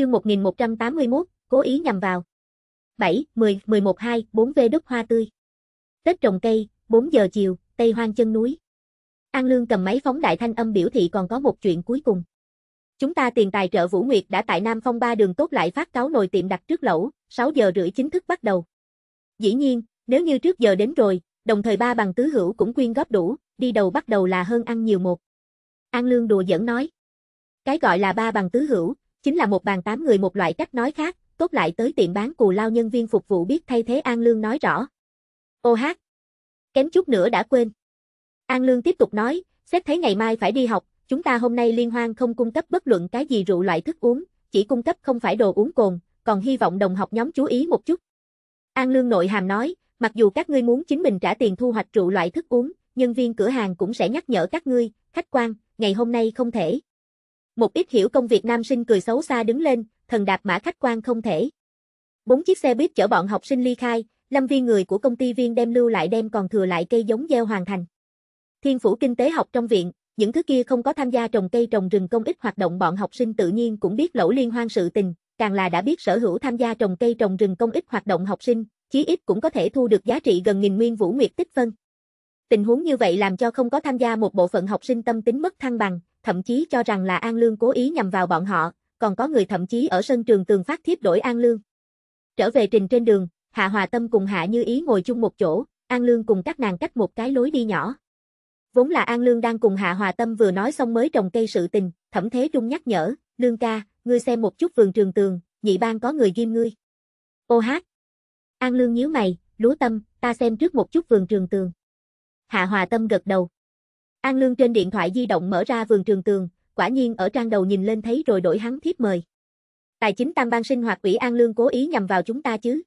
Chương 1181, cố ý nhằm vào. 7, 10, 11, 2, 4 vê đất hoa tươi. Tết trồng cây, 4 giờ chiều, Tây Hoang chân núi. An Lương cầm máy phóng đại thanh âm biểu thị còn có một chuyện cuối cùng. Chúng ta tiền tài trợ Vũ Nguyệt đã tại Nam Phong ba đường tốt lại phát cáo nồi tiệm đặt trước lẩu, 6 giờ rưỡi chính thức bắt đầu. Dĩ nhiên, nếu như trước giờ đến rồi, đồng thời ba bằng tứ hữu cũng quyên góp đủ, đi đầu bắt đầu là hơn ăn nhiều một. An Lương đùa giỡn nói. Cái gọi là ba bằng tứ hữu, Chính là một bàn tám người một loại cách nói khác, tốt lại tới tiệm bán cù lao nhân viên phục vụ biết thay thế An Lương nói rõ. Ô hát. Kém chút nữa đã quên. An Lương tiếp tục nói, xét thấy ngày mai phải đi học, chúng ta hôm nay liên hoan không cung cấp bất luận cái gì rượu loại thức uống, chỉ cung cấp không phải đồ uống cồn, còn hy vọng đồng học nhóm chú ý một chút. An Lương nội hàm nói, mặc dù các ngươi muốn chính mình trả tiền thu hoạch rượu loại thức uống, nhân viên cửa hàng cũng sẽ nhắc nhở các ngươi, khách quan, ngày hôm nay không thể. Một ít hiểu công việc nam sinh cười xấu xa đứng lên, thần đạp mã khách quan không thể. Bốn chiếc xe buýt chở bọn học sinh ly khai, Lâm viên người của công ty viên đem lưu lại đem còn thừa lại cây giống gieo hoàn thành. Thiên phủ kinh tế học trong viện, những thứ kia không có tham gia trồng cây trồng rừng công ích hoạt động bọn học sinh tự nhiên cũng biết lẩu liên hoan sự tình, càng là đã biết sở hữu tham gia trồng cây trồng rừng công ích hoạt động học sinh, chí ít cũng có thể thu được giá trị gần nghìn nguyên vũ nguyệt tích phân. Tình huống như vậy làm cho không có tham gia một bộ phận học sinh tâm tính mất thăng bằng, thậm chí cho rằng là An Lương cố ý nhằm vào bọn họ, còn có người thậm chí ở sân trường tường phát thiếp đổi An Lương. Trở về trình trên đường, Hạ Hòa Tâm cùng Hạ Như Ý ngồi chung một chỗ, An Lương cùng các nàng cách một cái lối đi nhỏ. Vốn là An Lương đang cùng Hạ Hòa Tâm vừa nói xong mới trồng cây sự tình, Thẩm Thế Trung nhắc nhở, Lương ca, ngươi xem một chút vườn trường tường, nhị bang có người ghim ngươi. Ô hát. An Lương nhíu mày, lúa tâm, ta xem trước một chút vườn trường tường. Hạ Hòa Tâm gật đầu. An Lương trên điện thoại di động mở ra vườn trường tường, quả nhiên ở trang đầu nhìn lên thấy rồi đổi hắn thiếp mời. Tài chính tam ban sinh hoạt quỹ An Lương cố ý nhằm vào chúng ta chứ.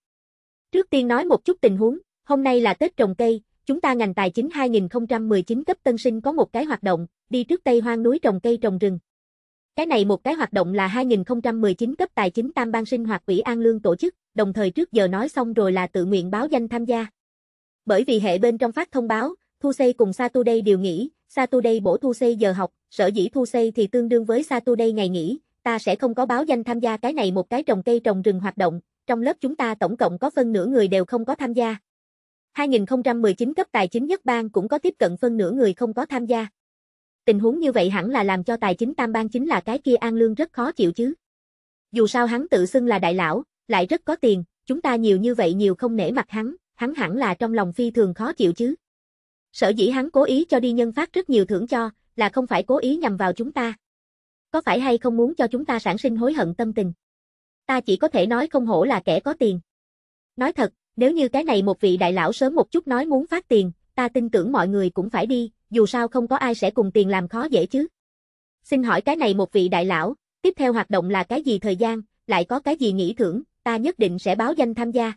Trước tiên nói một chút tình huống, hôm nay là Tết trồng cây, chúng ta ngành tài chính 2019 cấp tân sinh có một cái hoạt động, đi trước Tây Hoang núi trồng cây trồng rừng. Cái này một cái hoạt động là 2019 cấp tài chính tam ban sinh hoạt quỹ An Lương tổ chức, đồng thời trước giờ nói xong rồi là tự nguyện báo danh tham gia. Bởi vì hệ bên trong phát thông báo, Thu Xây cùng Saturday đều nghĩ, Saturday bổ thu xây giờ học, sở dĩ thu xây thì tương đương với Saturday ngày nghỉ, ta sẽ không có báo danh tham gia cái này một cái trồng cây trồng rừng hoạt động, trong lớp chúng ta tổng cộng có phân nửa người đều không có tham gia. 2019 cấp tài chính nhất bang cũng có tiếp cận phân nửa người không có tham gia. Tình huống như vậy hẳn là làm cho tài chính tam bang chính là cái kia an lương rất khó chịu chứ. Dù sao hắn tự xưng là đại lão, lại rất có tiền, chúng ta nhiều như vậy nhiều không nể mặt hắn, hắn hẳn là trong lòng phi thường khó chịu chứ. Sở dĩ hắn cố ý cho đi nhân phát rất nhiều thưởng cho, là không phải cố ý nhằm vào chúng ta. Có phải hay không muốn cho chúng ta sản sinh hối hận tâm tình? Ta chỉ có thể nói không hổ là kẻ có tiền. Nói thật, nếu như cái này một vị đại lão sớm một chút nói muốn phát tiền, ta tin tưởng mọi người cũng phải đi, dù sao không có ai sẽ cùng tiền làm khó dễ chứ. Xin hỏi cái này một vị đại lão, tiếp theo hoạt động là cái gì thời gian, lại có cái gì nghĩ thưởng, ta nhất định sẽ báo danh tham gia.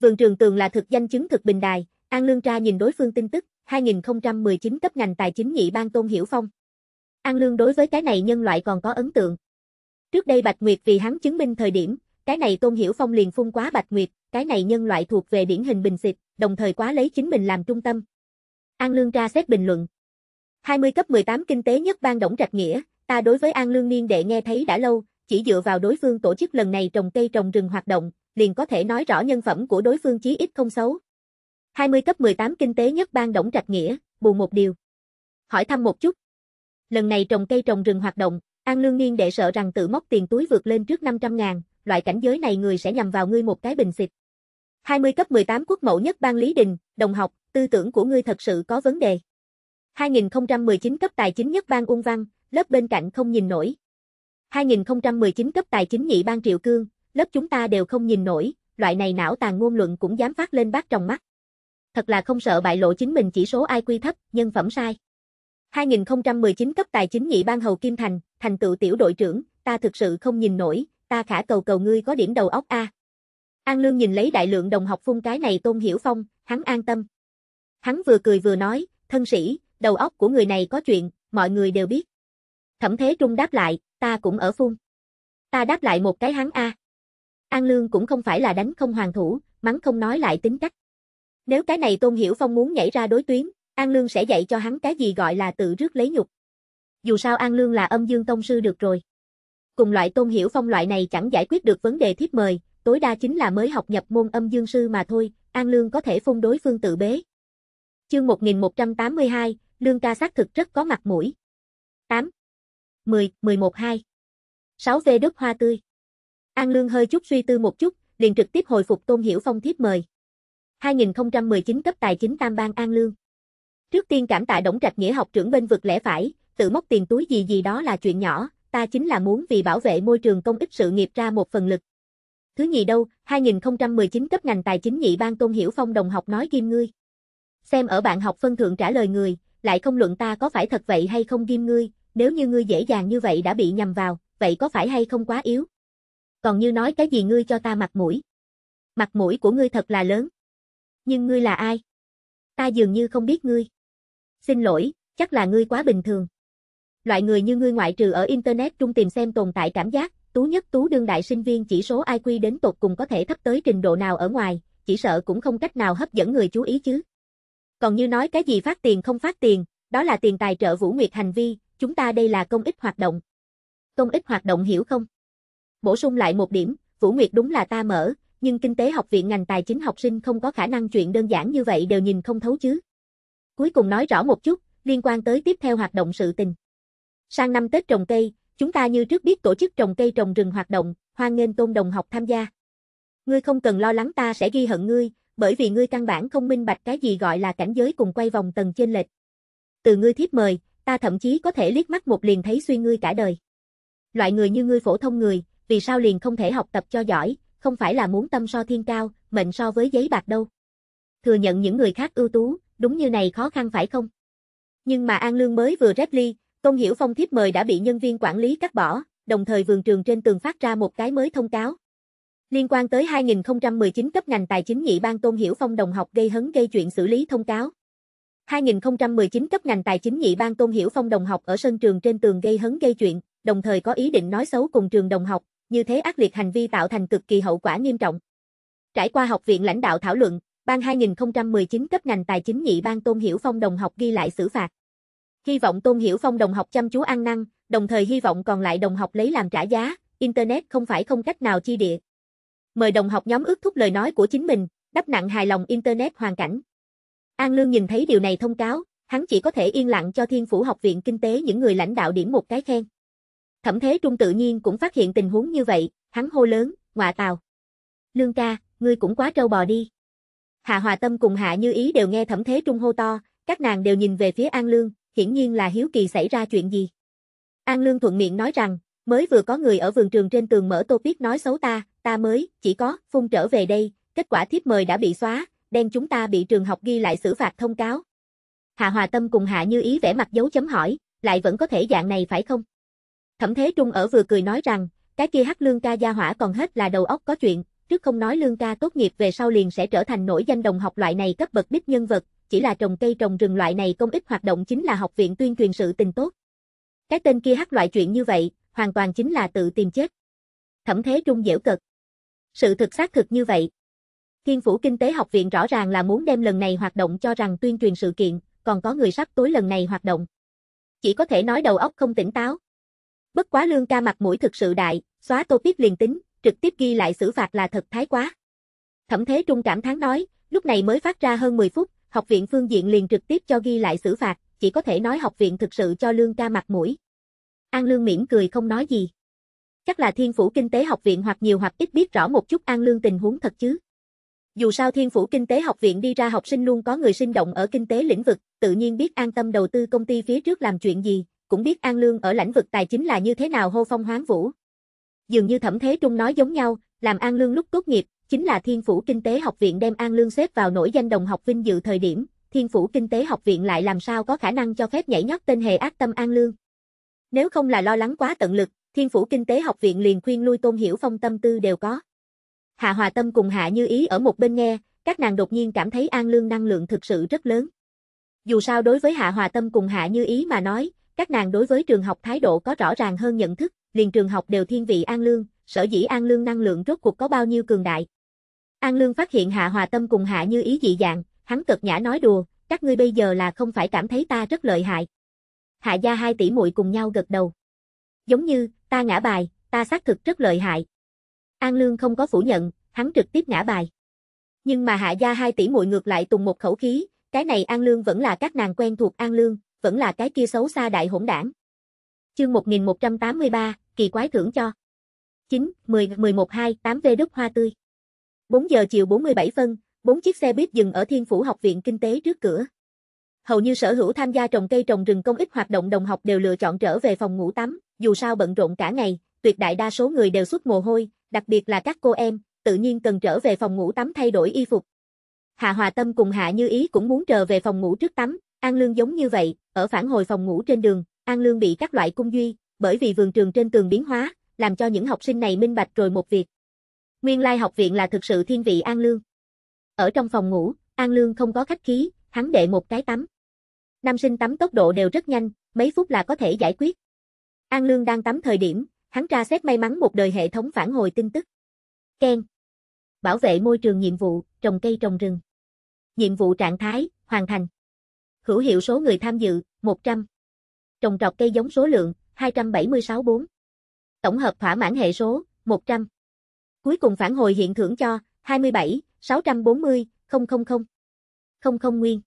Vườn trường tường là thực danh chứng thực bình đài, An Lương Tra nhìn đối phương tin tức, 2019 cấp ngành tài chính nhị ban Tôn Hiểu Phong. An Lương đối với cái này nhân loại còn có ấn tượng. Trước đây Bạch Nguyệt vì hắn chứng minh thời điểm, cái này Tôn Hiểu Phong liền phun quá Bạch Nguyệt, cái này nhân loại thuộc về điển hình bình xịt, đồng thời quá lấy chính mình làm trung tâm. An Lương tra xét bình luận. 20 cấp 18 kinh tế nhất ban Đổng Trạch Nghĩa, ta đối với An Lương Niên đệ nghe thấy đã lâu, chỉ dựa vào đối phương tổ chức lần này trồng cây trồng rừng hoạt động, liền có thể nói rõ nhân phẩm của đối phương chí ít không xấu, 20 cấp 18 kinh tế nhất bang Đổng Trạch Nghĩa, bù một điều. Hỏi thăm một chút. Lần này trồng cây trồng rừng hoạt động, An Lương Niên đệ sợ rằng tự móc tiền túi vượt lên trước 500 ngàn, loại cảnh giới này người sẽ nhằm vào ngươi một cái bình xịt. 20 cấp 18 quốc mẫu nhất bang Lý Đình, đồng học, tư tưởng của ngươi thật sự có vấn đề. 2019 cấp tài chính nhất bang Ung Văn, lớp bên cạnh không nhìn nổi. 2019 cấp tài chính nhị bang Triệu Cương, lớp chúng ta đều không nhìn nổi, loại này não tàn ngôn luận cũng dám phát lên bác trong mắt thật là không sợ bại lộ chính mình chỉ số IQ thấp, nhân phẩm sai. 2019 cấp tài chính nhị ban hầu Kim Thành, thành tựu tiểu đội trưởng, ta thực sự không nhìn nổi, ta khả cầu cầu ngươi có điểm đầu óc A. An Lương nhìn lấy đại lượng đồng học phun cái này Tôn Hiểu Phong, hắn an tâm. Hắn vừa cười vừa nói, thân sĩ, đầu óc của người này có chuyện, mọi người đều biết. Thẩm Thế Trung đáp lại, ta cũng ở phun. Ta đáp lại một cái hắn A. An Lương cũng không phải là đánh không hoàn thủ, mắng không nói lại tính cách. Nếu cái này Tôn Hiểu Phong muốn nhảy ra đối tuyến, An Lương sẽ dạy cho hắn cái gì gọi là tự rước lấy nhục. Dù sao An Lương là âm dương tông sư được rồi. Cùng loại Tôn Hiểu Phong loại này chẳng giải quyết được vấn đề thiếp mời, tối đa chính là mới học nhập môn âm dương sư mà thôi, An Lương có thể phun đối phương tự bế. Chương 1182, Lương ca xác thực rất có mặt mũi. 8. 10, 11, 2. 6 về đất hoa tươi. An Lương hơi chút suy tư một chút, liền trực tiếp hồi phục Tôn Hiểu Phong thiếp mời. 2019 cấp tài chính Tam bang An Lương. Trước tiên cảm tạ Đổng Trạch Nghĩa học trưởng bên vực lẽ phải, tự móc tiền túi gì gì đó là chuyện nhỏ, ta chính là muốn vì bảo vệ môi trường công ích sự nghiệp ra một phần lực. Thứ nhì đâu, 2019 cấp ngành tài chính nhị bang Tôn Hiểu Phong đồng học nói kim ngươi. Xem ở bạn học phân thượng trả lời người, lại không luận ta có phải thật vậy hay không kim ngươi, nếu như ngươi dễ dàng như vậy đã bị nhầm vào, vậy có phải hay không quá yếu? Còn như nói cái gì ngươi cho ta mặt mũi? Mặt mũi của ngươi thật là lớn. Nhưng ngươi là ai? Ta dường như không biết ngươi. Xin lỗi, chắc là ngươi quá bình thường. Loại người như ngươi ngoại trừ ở Internet trung tìm xem tồn tại cảm giác, tú nhất tú đương đại sinh viên chỉ số IQ đến tột cùng có thể thấp tới trình độ nào ở ngoài, chỉ sợ cũng không cách nào hấp dẫn người chú ý chứ. Còn như nói cái gì phát tiền không phát tiền, đó là tiền tài trợ Vũ Nguyệt hành vi, chúng ta đây là công ích hoạt động. Công ích hoạt động hiểu không? Bổ sung lại một điểm, Vũ Nguyệt đúng là ta mở, nhưng kinh tế học viện ngành tài chính học sinh không có khả năng chuyện đơn giản như vậy đều nhìn không thấu chứ. Cuối cùng nói rõ một chút, liên quan tới tiếp theo hoạt động sự tình. Sang năm Tết trồng cây, chúng ta như trước biết tổ chức trồng cây trồng rừng hoạt động, hoan nghênh tôn đồng học tham gia. Ngươi không cần lo lắng ta sẽ ghi hận ngươi, bởi vì ngươi căn bản không minh bạch cái gì gọi là cảnh giới cùng quay vòng tầng trên lệch. Từ ngươi thiếp mời, ta thậm chí có thể liếc mắt một liền thấy suy ngươi cả đời. Loại người như ngươi phổ thông người, vì sao liền không thể học tập cho giỏi, không phải là muốn tâm so thiên cao, mệnh so với giấy bạc đâu. Thừa nhận những người khác ưu tú, đúng như này khó khăn phải không? Nhưng mà An Lương mới vừa rép ly, Tôn Hiểu Phong thiếp mời đã bị nhân viên quản lý cắt bỏ, đồng thời vườn trường trên tường phát ra một cái mới thông cáo. Liên quan tới 2019 cấp ngành tài chính nhị ban Tôn Hiểu Phong đồng học gây hấn gây chuyện xử lý thông cáo. 2019 cấp ngành tài chính nhị ban Tôn Hiểu Phong đồng học ở sân trường trên tường gây hấn gây chuyện, đồng thời có ý định nói xấu cùng trường đồng học, như thế ác liệt hành vi tạo thành cực kỳ hậu quả nghiêm trọng. Trải qua học viện lãnh đạo thảo luận, ban 2019 cấp ngành tài chính nhị ban Tôn Hiểu Phong đồng học ghi lại xử phạt. Hy vọng Tôn Hiểu Phong đồng học chăm chú ăn năn, đồng thời hy vọng còn lại đồng học lấy làm trả giá, internet không phải không cách nào chi địa. Mời đồng học nhóm ước thúc lời nói của chính mình, đắp nặng hài lòng internet hoàn cảnh. An Lương nhìn thấy điều này thông cáo, hắn chỉ có thể yên lặng cho Thiên Phủ Học viện Kinh tế những người lãnh đạo điểm một cái khen. Thẩm Thế Trung tự nhiên cũng phát hiện tình huống như vậy, hắn hô lớn, ngọa tào. Lương ca, ngươi cũng quá trâu bò đi. Hạ Hòa Tâm cùng Hạ Như Ý đều nghe Thẩm Thế Trung hô to, các nàng đều nhìn về phía An Lương, hiển nhiên là hiếu kỳ xảy ra chuyện gì. An Lương thuận miệng nói rằng, mới vừa có người ở vườn trường trên tường mở tô biết nói xấu ta, ta mới, chỉ có, phun trở về đây, kết quả thiếp mời đã bị xóa, đen chúng ta bị trường học ghi lại xử phạt thông cáo. Hạ Hòa Tâm cùng Hạ Như Ý vẽ mặt dấu chấm hỏi, lại vẫn có thể dạng này phải không? Thẩm Thế Trung ở vừa cười nói rằng, cái kia hắc lương ca gia hỏa còn hết là đầu óc có chuyện, trước không nói lương ca tốt nghiệp về sau liền sẽ trở thành nổi danh đồng học loại này cấp bậc đích nhân vật, chỉ là trồng cây trồng rừng loại này công ích hoạt động chính là học viện tuyên truyền sự tình tốt. Cái tên kia hắc loại chuyện như vậy, hoàn toàn chính là tự tìm chết. Thẩm Thế Trung dễu cực. Sự thực xác thực như vậy. Thiên Phủ Kinh tế Học viện rõ ràng là muốn đem lần này hoạt động cho rằng tuyên truyền sự kiện, còn có người sắp tối lần này hoạt động. Chỉ có thể nói đầu óc không tỉnh táo. Bất quá lương ca mặt mũi thực sự đại, xóa tô topic liền tính, trực tiếp ghi lại xử phạt là thật thái quá. Thẩm Thế Trung cảm thán nói, lúc này mới phát ra hơn 10 phút, học viện phương diện liền trực tiếp cho ghi lại xử phạt, chỉ có thể nói học viện thực sự cho lương ca mặt mũi. An Lương mỉm cười không nói gì. Chắc là thiên phủ kinh tế học viện hoặc nhiều hoặc ít biết rõ một chút An Lương tình huống thật chứ. Dù sao thiên phủ kinh tế học viện đi ra học sinh luôn có người sinh động ở kinh tế lĩnh vực, tự nhiên biết an tâm đầu tư công ty phía trước làm chuyện gì, cũng biết An Lương ở lĩnh vực tài chính là như thế nào hô phong hoáng vũ. Dường như Thẩm Thế Trung nói giống nhau, làm An Lương lúc tốt nghiệp, chính là Thiên Phủ Kinh tế Học viện đem An Lương xếp vào nổi danh đồng học vinh dự thời điểm, Thiên Phủ Kinh tế Học viện lại làm sao có khả năng cho phép nhảy nhót tên hề ác tâm An Lương. Nếu không là lo lắng quá tận lực, Thiên Phủ Kinh tế Học viện liền khuyên lui Tôn Hiểu Phong tâm tư đều có. Hạ Hòa Tâm cùng Hạ Như Ý ở một bên nghe, các nàng đột nhiên cảm thấy An Lương năng lượng thực sự rất lớn. Dù sao đối với Hạ Hòa Tâm cùng Hạ Như Ý mà nói, các nàng đối với trường học thái độ có rõ ràng hơn nhận thức, liền trường học đều thiên vị An Lương, sở dĩ An Lương năng lượng rốt cuộc có bao nhiêu cường đại. An Lương phát hiện Hạ Hòa Tâm cùng Hạ Như Ý dị dạng, hắn cực nhã nói đùa, các ngươi bây giờ là không phải cảm thấy ta rất lợi hại. Hạ gia hai tỷ muội cùng nhau gật đầu. Giống như, ta ngã bài, ta xác thực rất lợi hại. An Lương không có phủ nhận, hắn trực tiếp ngã bài. Nhưng mà Hạ gia hai tỷ muội ngược lại tùng một khẩu khí, cái này An Lương vẫn là các nàng quen thuộc An Lương, vẫn là cái kia xấu xa đại hỗn đảng. Chương 1183, kỳ quái thưởng cho. 9, 10, 11, 2, 8 V Đức Hoa Tươi. 4 giờ chiều 47 phân, bốn chiếc xe buýt dừng ở Thiên Phủ Học viện Kinh tế trước cửa. Hầu như sở hữu tham gia trồng cây trồng rừng công ích hoạt động đồng học đều lựa chọn trở về phòng ngủ tắm, dù sao bận rộn cả ngày, tuyệt đại đa số người đều xuất mồ hôi, đặc biệt là các cô em, tự nhiên cần trở về phòng ngủ tắm thay đổi y phục. Hạ Hòa Tâm cùng Hạ Như Ý cũng muốn trở về phòng ngủ trước tắm, An Lương giống như vậy, ở phản hồi phòng ngủ trên đường, An Lương bị các loại cung duy, bởi vì vườn trường trên tường biến hóa, làm cho những học sinh này minh bạch rồi một việc. Nguyên lai học viện là thực sự thiên vị An Lương. Ở trong phòng ngủ, An Lương không có khách khí, hắn đệ một cái tắm. Nam sinh tắm tốc độ đều rất nhanh, mấy phút là có thể giải quyết. An Lương đang tắm thời điểm, hắn tra xét may mắn một đời hệ thống phản hồi tin tức. Ken. Bảo vệ môi trường nhiệm vụ, trồng cây trồng rừng. Nhiệm vụ trạng thái, hoàn thành hữu hiệu số người tham dự, 100. Trồng trọt cây giống số lượng, 276-4. Tổng hợp thỏa mãn hệ số, 100. Cuối cùng phản hồi hiện thưởng cho, 27, 640, 000. 00 nguyên.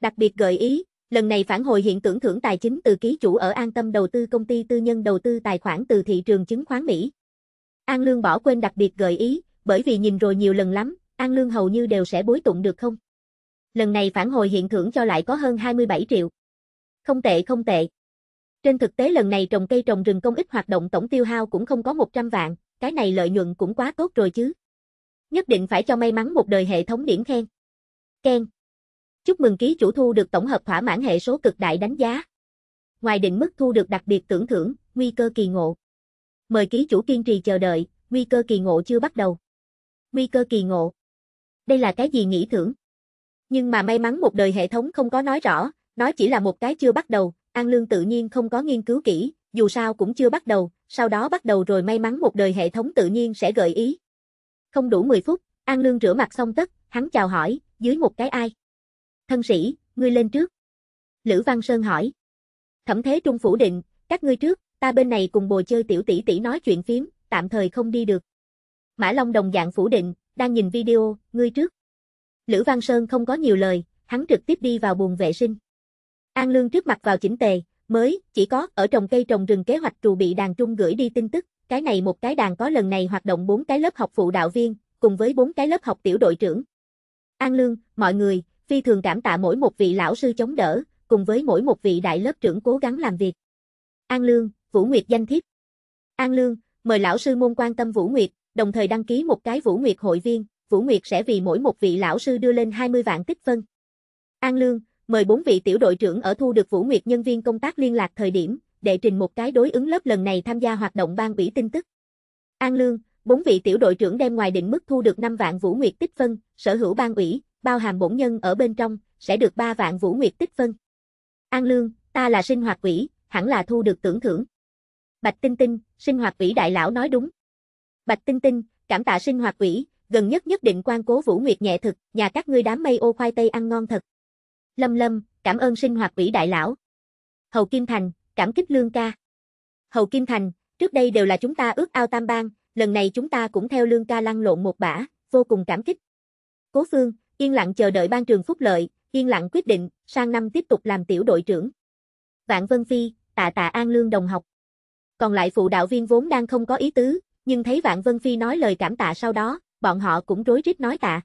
Đặc biệt gợi ý, lần này phản hồi hiện tưởng thưởng tài chính từ ký chủ ở An Tâm Đầu tư công ty tư nhân đầu tư tài khoản từ thị trường chứng khoán Mỹ. An Lương bỏ quên đặc biệt gợi ý, bởi vì nhìn rồi nhiều lần lắm, An Lương hầu như đều sẽ bối tụng được không? lần này phản hồi hiện thưởng cho lại có hơn 27 triệu. Không tệ không tệ. Trên thực tế lần này trồng cây trồng rừng công ích hoạt động tổng tiêu hao cũng không có 100 vạn, cái này lợi nhuận cũng quá tốt rồi chứ. Nhất định phải cho may mắn một đời hệ thống điểm khen. khen Chúc mừng ký chủ thu được tổng hợp thỏa mãn hệ số cực đại đánh giá. Ngoài định mức thu được đặc biệt tưởng thưởng, nguy cơ kỳ ngộ. Mời ký chủ kiên trì chờ đợi, nguy cơ kỳ ngộ chưa bắt đầu. Nguy cơ kỳ ngộ. Đây là cái gì nghĩ thưởng? Nhưng mà may mắn một đời hệ thống không có nói rõ, nói chỉ là một cái chưa bắt đầu, An Lương tự nhiên không có nghiên cứu kỹ, dù sao cũng chưa bắt đầu, sau đó bắt đầu rồi may mắn một đời hệ thống tự nhiên sẽ gợi ý. Không đủ 10 phút, An Lương rửa mặt xong tất, hắn chào hỏi, dưới một cái ai? Thân sĩ, ngươi lên trước. Lữ Văn Sơn hỏi. Thẩm thế trung phủ định, các ngươi trước, ta bên này cùng bồi chơi tiểu tỷ tỷ nói chuyện phím, tạm thời không đi được. Mã Long đồng dạng phủ định, đang nhìn video, ngươi trước. Lữ Văn Sơn không có nhiều lời, hắn trực tiếp đi vào buồng vệ sinh. An Lương trước mặt vào chỉnh tề, mới, chỉ có, ở trồng cây trồng rừng kế hoạch trù bị đàn trung gửi đi tin tức, cái này một cái đàn có lần này hoạt động bốn cái lớp học phụ đạo viên, cùng với bốn cái lớp học tiểu đội trưởng. An Lương, mọi người, phi thường cảm tạ mỗi một vị lão sư chống đỡ, cùng với mỗi một vị đại lớp trưởng cố gắng làm việc. An Lương, Vũ Nguyệt danh thiếp. An Lương, mời lão sư môn quan tâm Vũ Nguyệt, đồng thời đăng ký một cái Vũ Nguyệt hội viên, Vũ Nguyệt sẽ vì mỗi một vị lão sư đưa lên 20 vạn tích phân. An Lương, mời bốn vị tiểu đội trưởng ở thu được Vũ Nguyệt nhân viên công tác liên lạc thời điểm, để trình một cái đối ứng lớp lần này tham gia hoạt động ban ủy tin tức. An Lương, bốn vị tiểu đội trưởng đem ngoài định mức thu được 5 vạn Vũ Nguyệt tích phân, sở hữu ban ủy, bao hàm bổn nhân ở bên trong, sẽ được 3 vạn Vũ Nguyệt tích phân. An Lương, ta là sinh hoạt quỹ, hẳn là thu được tưởng thưởng. Bạch Tinh Tinh, sinh hoạt quỹ đại lão nói đúng. Bạch Tinh Tinh, cảm tạ sinh hoạt quỹ, gần nhất nhất định quan cố Vũ Nguyệt nhẹ thực, nhà các ngươi đám mây ô khoai tây ăn ngon thật. Lâm Lâm, cảm ơn sinh hoạt quỹ đại lão. Hầu Kim Thành, cảm kích lương ca. Hầu Kim Thành, trước đây đều là chúng ta ước ao tam bang, lần này chúng ta cũng theo lương ca lăn lộn một bả, vô cùng cảm kích. Cố Phương, yên lặng chờ đợi ban trường phúc lợi, yên lặng quyết định, sang năm tiếp tục làm tiểu đội trưởng. Vạn Vân Phi, tạ tạ An Lương đồng học. Còn lại phụ đạo viên vốn đang không có ý tứ, nhưng thấy Vạn Vân Phi nói lời cảm tạ sau đó, bọn họ cũng rối rít nói tạ.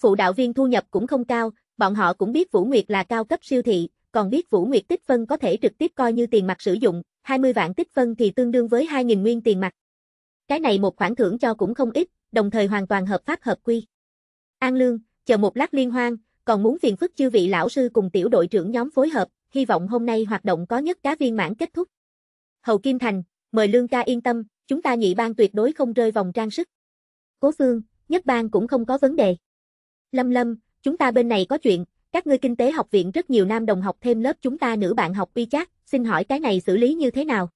Phụ đạo viên thu nhập cũng không cao, bọn họ cũng biết Vũ Nguyệt là cao cấp siêu thị, còn biết Vũ Nguyệt tích phân có thể trực tiếp coi như tiền mặt sử dụng, 20 vạn tích phân thì tương đương với 2.000 nguyên tiền mặt. Cái này một khoản thưởng cho cũng không ít, đồng thời hoàn toàn hợp pháp hợp quy. An Lương, chờ một lát liên hoan, còn muốn phiền phức chư vị lão sư cùng tiểu đội trưởng nhóm phối hợp, hy vọng hôm nay hoạt động có nhất cá viên mãn kết thúc. Hầu Kim Thành, mời Lương ca yên tâm, chúng ta nhị ban tuyệt đối không rơi vòng trang sức. Cố Phương, nhất bang cũng không có vấn đề. Lâm Lâm, chúng ta bên này có chuyện, các ngươi kinh tế học viện rất nhiều nam đồng học thêm lớp chúng ta nữ bạn học uy chắc, xin hỏi cái này xử lý như thế nào?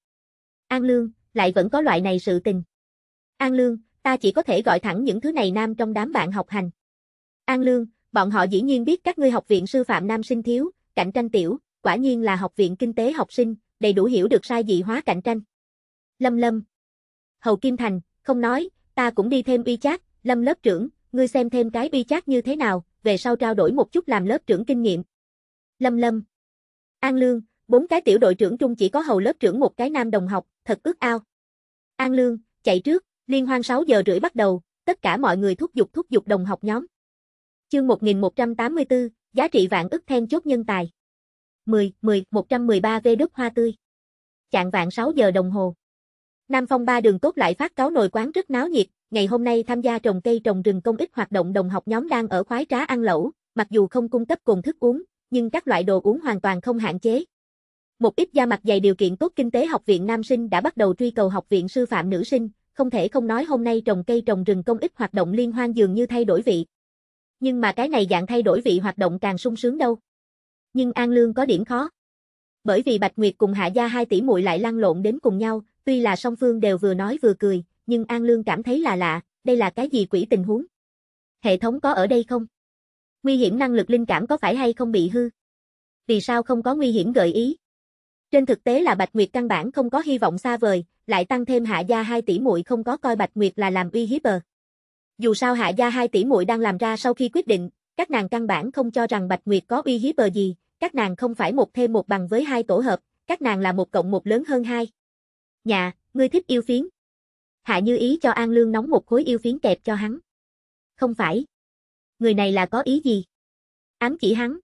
An Lương, lại vẫn có loại này sự tình. An Lương, ta chỉ có thể gọi thẳng những thứ này nam trong đám bạn học hành. An Lương, bọn họ dĩ nhiên biết các ngươi học viện sư phạm nam sinh thiếu, cạnh tranh tiểu, quả nhiên là học viện kinh tế học sinh, đầy đủ hiểu được sai dị hóa cạnh tranh. Lâm Lâm. Hầu Kim Thành, không nói, ta cũng đi thêm bi chát, lâm lớp trưởng, ngươi xem thêm cái bi chát như thế nào, về sau trao đổi một chút làm lớp trưởng kinh nghiệm. Lâm lâm. An Lương, bốn cái tiểu đội trưởng trung chỉ có hầu lớp trưởng một cái nam đồng học, thật ước ao. An Lương, chạy trước, liên hoan 6 giờ rưỡi bắt đầu, tất cả mọi người thúc giục thúc giục đồng học nhóm. Chương 1184, giá trị vạn ức then chốt nhân tài. 10, 10, 113 vê đức hoa tươi. Chạng vạn 6 giờ đồng hồ. Nam Phong ba đường tốt lại phát cáo nồi quán rất náo nhiệt, ngày hôm nay tham gia trồng cây trồng rừng công ích hoạt động đồng học nhóm đang ở khoái trá ăn lẩu, mặc dù không cung cấp cồn thức uống, nhưng các loại đồ uống hoàn toàn không hạn chế. Một ít da mặt dày điều kiện tốt kinh tế học viện nam sinh đã bắt đầu truy cầu học viện sư phạm nữ sinh, không thể không nói hôm nay trồng cây trồng rừng công ích hoạt động liên hoan dường như thay đổi vị. Nhưng mà cái này dạng thay đổi vị hoạt động càng sung sướng đâu. Nhưng An Lương có điểm khó. Bởi vì Bạch Nguyệt cùng Hạ Gia hai tỷ muội lại lăn lộn đến cùng nhau, tuy là song phương đều vừa nói vừa cười, nhưng An Lương cảm thấy là lạ, đây là cái gì quỷ tình huống? Hệ thống có ở đây không? Nguy hiểm năng lực linh cảm có phải hay không bị hư? Vì sao không có nguy hiểm gợi ý? Trên thực tế là Bạch Nguyệt căn bản không có hy vọng xa vời, lại tăng thêm Hạ Gia 2 tỷ muội không có coi Bạch Nguyệt là làm uy hiếp bờ. Dù sao Hạ Gia 2 tỷ muội đang làm ra sau khi quyết định, các nàng căn bản không cho rằng Bạch Nguyệt có uy hiếp bờ gì, các nàng không phải một thêm một bằng với hai tổ hợp, các nàng là một cộng một lớn hơn hai. Nhà, ngươi thích yêu phiến. Hạ Như Ý cho An Lương nóng một khối yêu phiến kẹp cho hắn. Không phải. Người này là có ý gì? Ám chỉ hắn.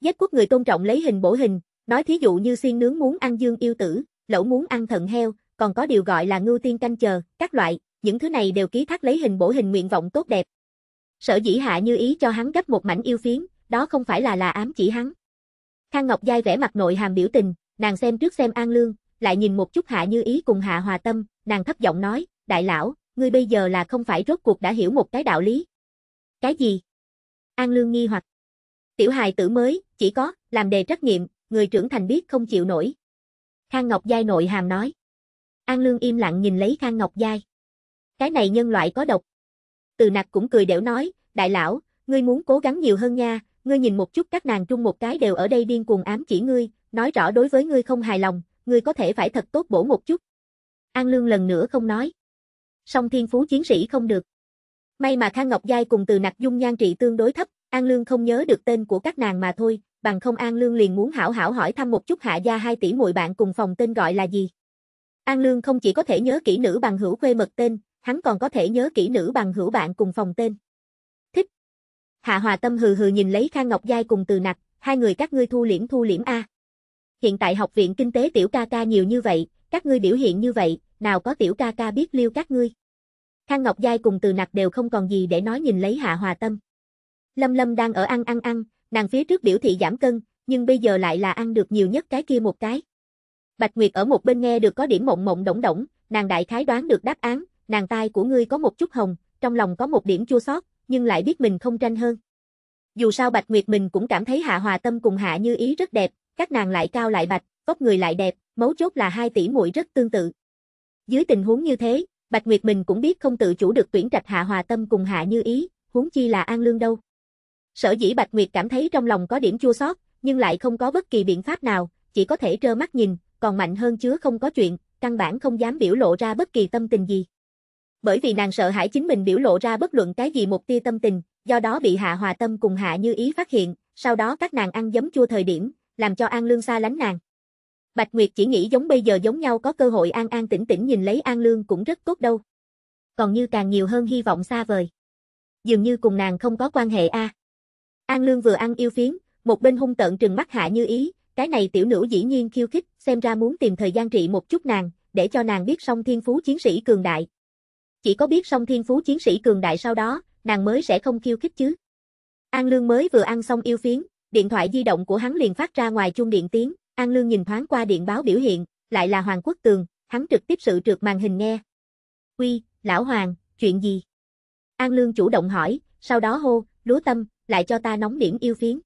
Giết quốc người tôn trọng lấy hình bổ hình, nói thí dụ như xiên nướng muốn ăn dương yêu tử, lẩu muốn ăn thận heo, còn có điều gọi là ngưu tiên canh chờ, các loại, những thứ này đều ký thác lấy hình bổ hình nguyện vọng tốt đẹp. Sở dĩ hạ như ý cho hắn gấp một mảnh yêu phiến, đó không phải là là ám chỉ hắn. Khang Ngọc Giai vẽ mặt nội hàm biểu tình, nàng xem trước xem An Lương, lại nhìn một chút Hạ Như Ý cùng Hạ Hòa Tâm, nàng thấp giọng nói, đại lão, ngươi bây giờ là không phải rốt cuộc đã hiểu một cái đạo lý. Cái gì? An Lương nghi hoặc. Tiểu hài tử mới, chỉ có, làm đề trắc nghiệm, người trưởng thành biết không chịu nổi. Khang Ngọc Giai nội hàm nói. An Lương im lặng nhìn lấy Khang Ngọc Giai. Cái này nhân loại có độc. Từ nặc cũng cười đẻo nói, đại lão, ngươi muốn cố gắng nhiều hơn nha, ngươi nhìn một chút các nàng trung một cái đều ở đây điên cuồng ám chỉ ngươi, nói rõ đối với ngươi không hài lòng, ngươi có thể phải thật tốt bổ một chút. An Lương lần nữa không nói. Song thiên phú chiến sĩ không được. May mà Khang Ngọc Giai cùng từ nặc dung nhan trị tương đối thấp, An Lương không nhớ được tên của các nàng mà thôi, bằng không An Lương liền muốn hảo hảo hỏi thăm một chút hạ gia hai tỷ muội bạn cùng phòng tên gọi là gì. An Lương không chỉ có thể nhớ kỹ nữ bằng hữu quê mật tên, hắn còn có thể nhớ kỹ nữ bằng hữu bạn cùng phòng tên. Thích. Hạ Hòa Tâm hừ hừ nhìn lấy Khang Ngọc Giai cùng từ nặc, hai người các ngươi thu liễm thu liễm A hiện tại học viện kinh tế tiểu ca ca nhiều như vậy, các ngươi biểu hiện như vậy, nào có tiểu ca ca biết liêu các ngươi. Khang Ngọc Giai cùng từ nặc đều không còn gì để nói nhìn lấy hạ hòa tâm. Lâm Lâm đang ở ăn ăn ăn, nàng phía trước biểu thị giảm cân, nhưng bây giờ lại là ăn được nhiều nhất cái kia một cái. Bạch Nguyệt ở một bên nghe được có điểm mộng mộng đổng đổng, nàng đại khái đoán được đáp án, nàng tai của ngươi có một chút hồng, trong lòng có một điểm chua xót, nhưng lại biết mình không tranh hơn. Dù sao Bạch Nguyệt mình cũng cảm thấy Hạ Hòa Tâm cùng Hạ Như Ý rất đẹp, các nàng lại cao lại bạch, vóc người lại đẹp, mấu chốt là hai tỷ muội rất tương tự. Dưới tình huống như thế, Bạch Nguyệt mình cũng biết không tự chủ được tuyển trạch Hạ Hòa Tâm cùng Hạ Như Ý, huống chi là An Lương đâu. Sở dĩ Bạch Nguyệt cảm thấy trong lòng có điểm chua xót, nhưng lại không có bất kỳ biện pháp nào, chỉ có thể trơ mắt nhìn, còn mạnh hơn chứa không có chuyện, căn bản không dám biểu lộ ra bất kỳ tâm tình gì. Bởi vì nàng sợ hãi chính mình biểu lộ ra bất luận cái gì một tia tâm tình, do đó bị Hạ Hòa Tâm cùng Hạ Như Ý phát hiện, sau đó các nàng ăn giấm chua thời điểm, làm cho An Lương xa lánh nàng. Bạch Nguyệt chỉ nghĩ giống bây giờ giống nhau có cơ hội an an tĩnh tĩnh nhìn lấy An Lương cũng rất tốt đâu. Còn như càng nhiều hơn hy vọng xa vời. Dường như cùng nàng không có quan hệ a. À. An Lương vừa ăn yêu phiến, một bên hung tợn trừng mắt hạ như ý, cái này tiểu nữ dĩ nhiên khiêu khích, xem ra muốn tìm thời gian trị một chút nàng, để cho nàng biết song thiên phú chiến sĩ cường đại. Chỉ có biết song thiên phú chiến sĩ cường đại sau đó, nàng mới sẽ không khiêu khích chứ. An Lương mới vừa ăn xong yêu phiến, Điện thoại di động của hắn liền phát ra ngoài chuông điện tiếng, An Lương nhìn thoáng qua điện báo biểu hiện, lại là Hoàng Quốc Tường, hắn trực tiếp sự trượt màn hình nghe. Quy lão Hoàng, chuyện gì? An Lương chủ động hỏi, sau đó hô, lúa tâm, lại cho ta nóng điểm yêu phiến.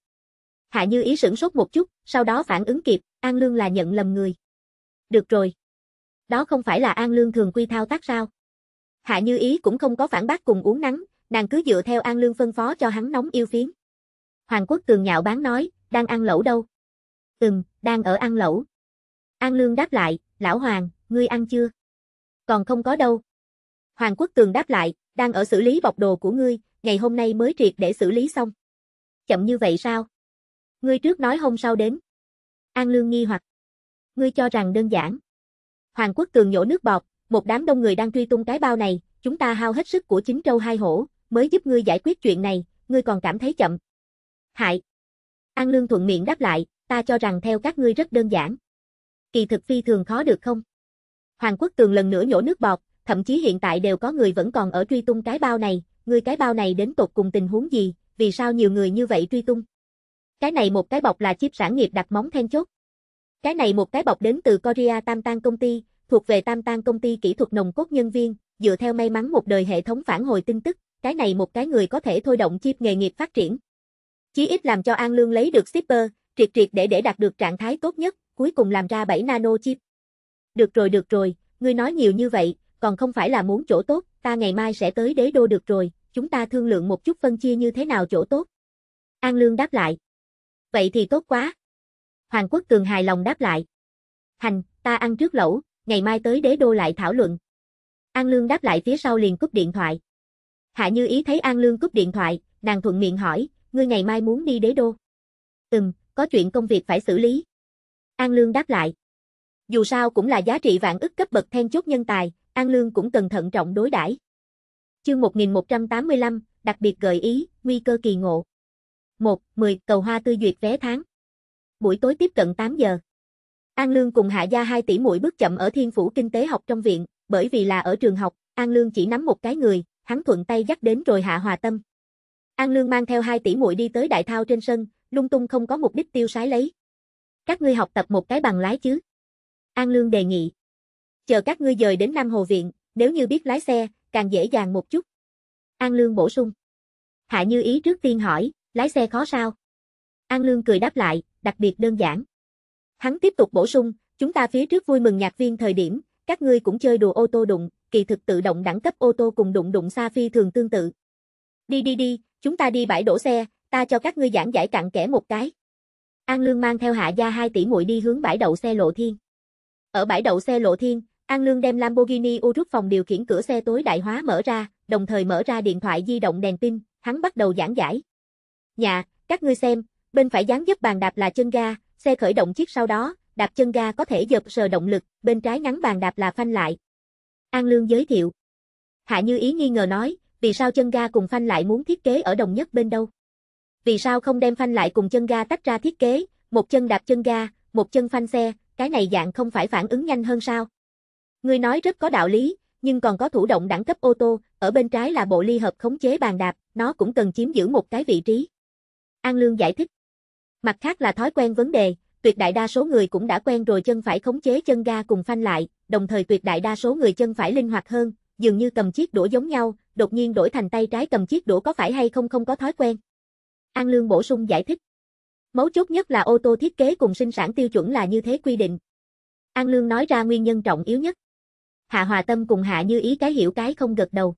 Hạ Như ý sửng sốt một chút, sau đó phản ứng kịp, An Lương là nhận lầm người. Được rồi. Đó không phải là An Lương thường quy thao tác sao? Hạ Như ý cũng không có phản bác cùng uống nắng, nàng cứ dựa theo An Lương phân phó cho hắn nóng yêu phiến. Hoàng Quốc Cường nhạo bán nói, đang ăn lẩu đâu? Ừm, đang ở ăn lẩu. An Lương đáp lại, lão Hoàng, ngươi ăn chưa? Còn không có đâu. Hoàng Quốc Cường đáp lại, đang ở xử lý bọc đồ của ngươi, ngày hôm nay mới triệt để xử lý xong. Chậm như vậy sao? Ngươi trước nói hôm sau đến. An Lương nghi hoặc. Ngươi cho rằng đơn giản. Hoàng Quốc Cường nhổ nước bọt, một đám đông người đang truy tung cái bao này, chúng ta hao hết sức của chính trâu hai hổ, mới giúp ngươi giải quyết chuyện này, ngươi còn cảm thấy chậm hại. An Lương thuận miệng đáp lại, ta cho rằng theo các ngươi rất đơn giản. Kỳ thực phi thường khó được không? Hoàng quốc tường lần nữa nhổ nước bọt, thậm chí hiện tại đều có người vẫn còn ở truy tung cái bao này, ngươi cái bao này đến tột cùng tình huống gì, vì sao nhiều người như vậy truy tung? Cái này một cái bọc là chip sản nghiệp đặt móng then chốt. Cái này một cái bọc đến từ Korea Tam Tang công ty, thuộc về Tam Tang công ty kỹ thuật nồng cốt nhân viên, dựa theo may mắn một đời hệ thống phản hồi tin tức, cái này một cái người có thể thôi động chip nghề nghiệp phát triển. Chí ít làm cho An Lương lấy được shipper, triệt triệt để để đạt được trạng thái tốt nhất, cuối cùng làm ra 7 nano chip. Được rồi được rồi, ngươi nói nhiều như vậy, còn không phải là muốn chỗ tốt, ta ngày mai sẽ tới đế đô được rồi, chúng ta thương lượng một chút phân chia như thế nào chỗ tốt. An Lương đáp lại. Vậy thì tốt quá. Hoàng Quốc Cường hài lòng đáp lại. Hành, ta ăn trước lẩu, ngày mai tới đế đô lại thảo luận. An Lương đáp lại phía sau liền cúp điện thoại. Hạ Như Ý thấy An Lương cúp điện thoại, nàng thuận miệng hỏi, ngươi ngày mai muốn đi đế đô. Ừm, có chuyện công việc phải xử lý. An Lương đáp lại. Dù sao cũng là giá trị vạn ức cấp bậc then chốt nhân tài, An Lương cũng cần thận trọng đối đãi. Chương 1185, đặc biệt gợi ý, nguy cơ kỳ ngộ. 1. 10. Cầu hoa tươi duyệt vé tháng. Buổi tối tiếp cận 8 giờ. An Lương cùng Hạ Gia 2 tỷ mũi bước chậm ở Thiên Phủ Kinh tế học trong viện, bởi vì là ở trường học, An Lương chỉ nắm một cái người, hắn thuận tay dắt đến rồi Hạ Hòa Tâm. An Lương mang theo hai tỷ muội đi tới đại thao trên sân, lung tung không có mục đích tiêu sái lấy. Các ngươi học tập một cái bằng lái chứ. An Lương đề nghị. Chờ các ngươi dời đến Nam Hồ Viện, nếu như biết lái xe, càng dễ dàng một chút. An Lương bổ sung. Hạ Như Ý trước tiên hỏi, lái xe khó sao? An Lương cười đáp lại, đặc biệt đơn giản. Hắn tiếp tục bổ sung, chúng ta phía trước vui mừng nhạc viên thời điểm, các ngươi cũng chơi đồ ô tô đụng, kỳ thực tự động đẳng cấp ô tô cùng đụng đụng xa phi thường tương tự, Đi đi đi, chúng ta đi bãi đổ xe, ta cho các ngươi giảng giải cặn kẽ một cái. An Lương mang theo Hạ Gia hai tỷ muội đi hướng bãi đậu xe Lộ Thiên. Ở bãi đậu xe Lộ Thiên, An Lương đem Lamborghini Urus phòng điều khiển cửa xe tối đại hóa mở ra, đồng thời mở ra điện thoại di động đèn pin, hắn bắt đầu giảng giải. Nhà, các ngươi xem, bên phải dán giúp bàn đạp là chân ga, xe khởi động chiếc sau đó, đạp chân ga có thể dập sờ động lực, bên trái ngắn bàn đạp là phanh lại. An Lương giới thiệu. Hạ Như Ý nghi ngờ nói, vì sao chân ga cùng phanh lại muốn thiết kế ở đồng nhất bên đâu? Vì sao không đem phanh lại cùng chân ga tách ra thiết kế, một chân đạp chân ga, một chân phanh xe, cái này dạng không phải phản ứng nhanh hơn sao? Người nói rất có đạo lý, nhưng còn có thủ động đẳng cấp ô tô, ở bên trái là bộ ly hợp khống chế bàn đạp, nó cũng cần chiếm giữ một cái vị trí. An Lương giải thích. Mặt khác là thói quen vấn đề, tuyệt đại đa số người cũng đã quen rồi chân phải khống chế chân ga cùng phanh lại, đồng thời tuyệt đại đa số người chân phải linh hoạt hơn, dường như cầm chiếc đũa giống nhau, đột nhiên đổi thành tay trái cầm chiếc đũa có phải hay không không có thói quen. An Lương bổ sung giải thích. Mấu chốt nhất là ô tô thiết kế cùng sinh sản tiêu chuẩn là như thế quy định. An Lương nói ra nguyên nhân trọng yếu nhất. Hạ Hòa Tâm cùng Hạ Như Ý cái hiểu cái không gật đầu.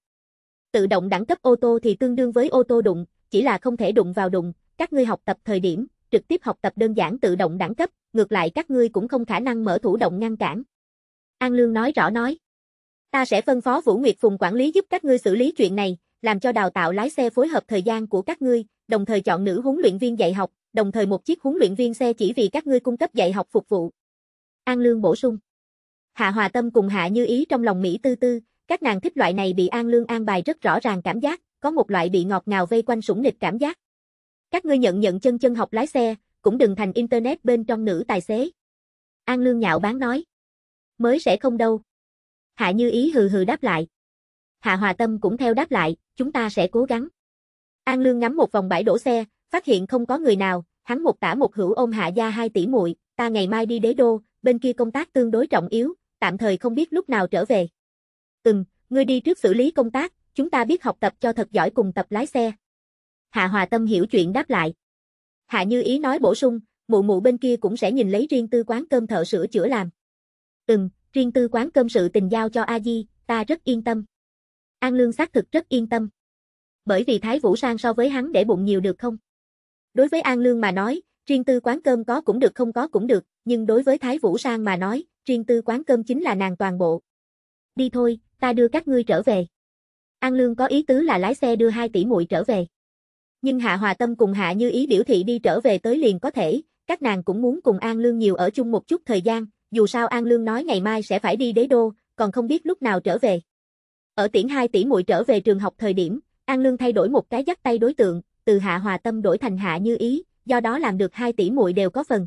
Tự động đẳng cấp ô tô thì tương đương với ô tô đụng, chỉ là không thể đụng vào đụng, các ngươi học tập thời điểm, trực tiếp học tập đơn giản tự động đẳng cấp, ngược lại các ngươi cũng không khả năng mở thủ động ngăn cản. An Lương nói rõ nói. Ta sẽ phân phó Vũ Nguyệt Phùng quản lý giúp các ngươi xử lý chuyện này, làm cho đào tạo lái xe phối hợp thời gian của các ngươi, đồng thời chọn nữ huấn luyện viên dạy học, đồng thời một chiếc huấn luyện viên xe chỉ vì các ngươi cung cấp dạy học phục vụ. An Lương bổ sung. Hạ Hòa Tâm cùng Hạ Như Ý trong lòng Mỹ tư tư, các nàng thích loại này bị An Lương an bài rất rõ ràng cảm giác, có một loại bị ngọt ngào vây quanh sủng nghịch cảm giác. Các ngươi nhận nhận chân chân học lái xe, cũng đừng thành internet bên trong nữ tài xế. An Lương nhạo báng nói. Mới sẽ không đâu, Hạ Như Ý hừ hừ đáp lại. Hạ Hòa Tâm cũng theo đáp lại, chúng ta sẽ cố gắng. An Lương ngắm một vòng bãi đổ xe, phát hiện không có người nào, hắn một tả một hữu ôm Hạ Gia hai tỷ muội, ta ngày mai đi đế đô, bên kia công tác tương đối trọng yếu, tạm thời không biết lúc nào trở về. Ừm, ngươi đi trước xử lý công tác, chúng ta biết học tập cho thật giỏi cùng tập lái xe. Hạ Hòa Tâm hiểu chuyện đáp lại. Hạ Như Ý nói bổ sung, mụ mụ bên kia cũng sẽ nhìn lấy riêng tư quán cơm thợ sửa chữa làm. Ừm, riêng tư quán cơm sự tình giao cho A Di, ta rất yên tâm. An Lương xác thực rất yên tâm. Bởi vì Thái Vũ Sang so với hắn để bụng nhiều được không? Đối với An Lương mà nói, riêng tư quán cơm có cũng được không có cũng được, nhưng đối với Thái Vũ Sang mà nói, riêng tư quán cơm chính là nàng toàn bộ. Đi thôi, ta đưa các ngươi trở về. An Lương có ý tứ là lái xe đưa hai tỷ muội trở về. Nhưng Hạ Hòa Tâm cùng Hạ Như Ý biểu thị đi trở về tới liền có thể, các nàng cũng muốn cùng An Lương nhiều ở chung một chút thời gian, dù sao An Lương nói ngày mai sẽ phải đi đế đô, còn không biết lúc nào trở về. Ở tiễn hai tỷ muội trở về trường học thời điểm, An Lương thay đổi một cái dắt tay đối tượng, từ Hạ Hòa Tâm đổi thành Hạ Như Ý, do đó làm được hai tỷ muội đều có phần.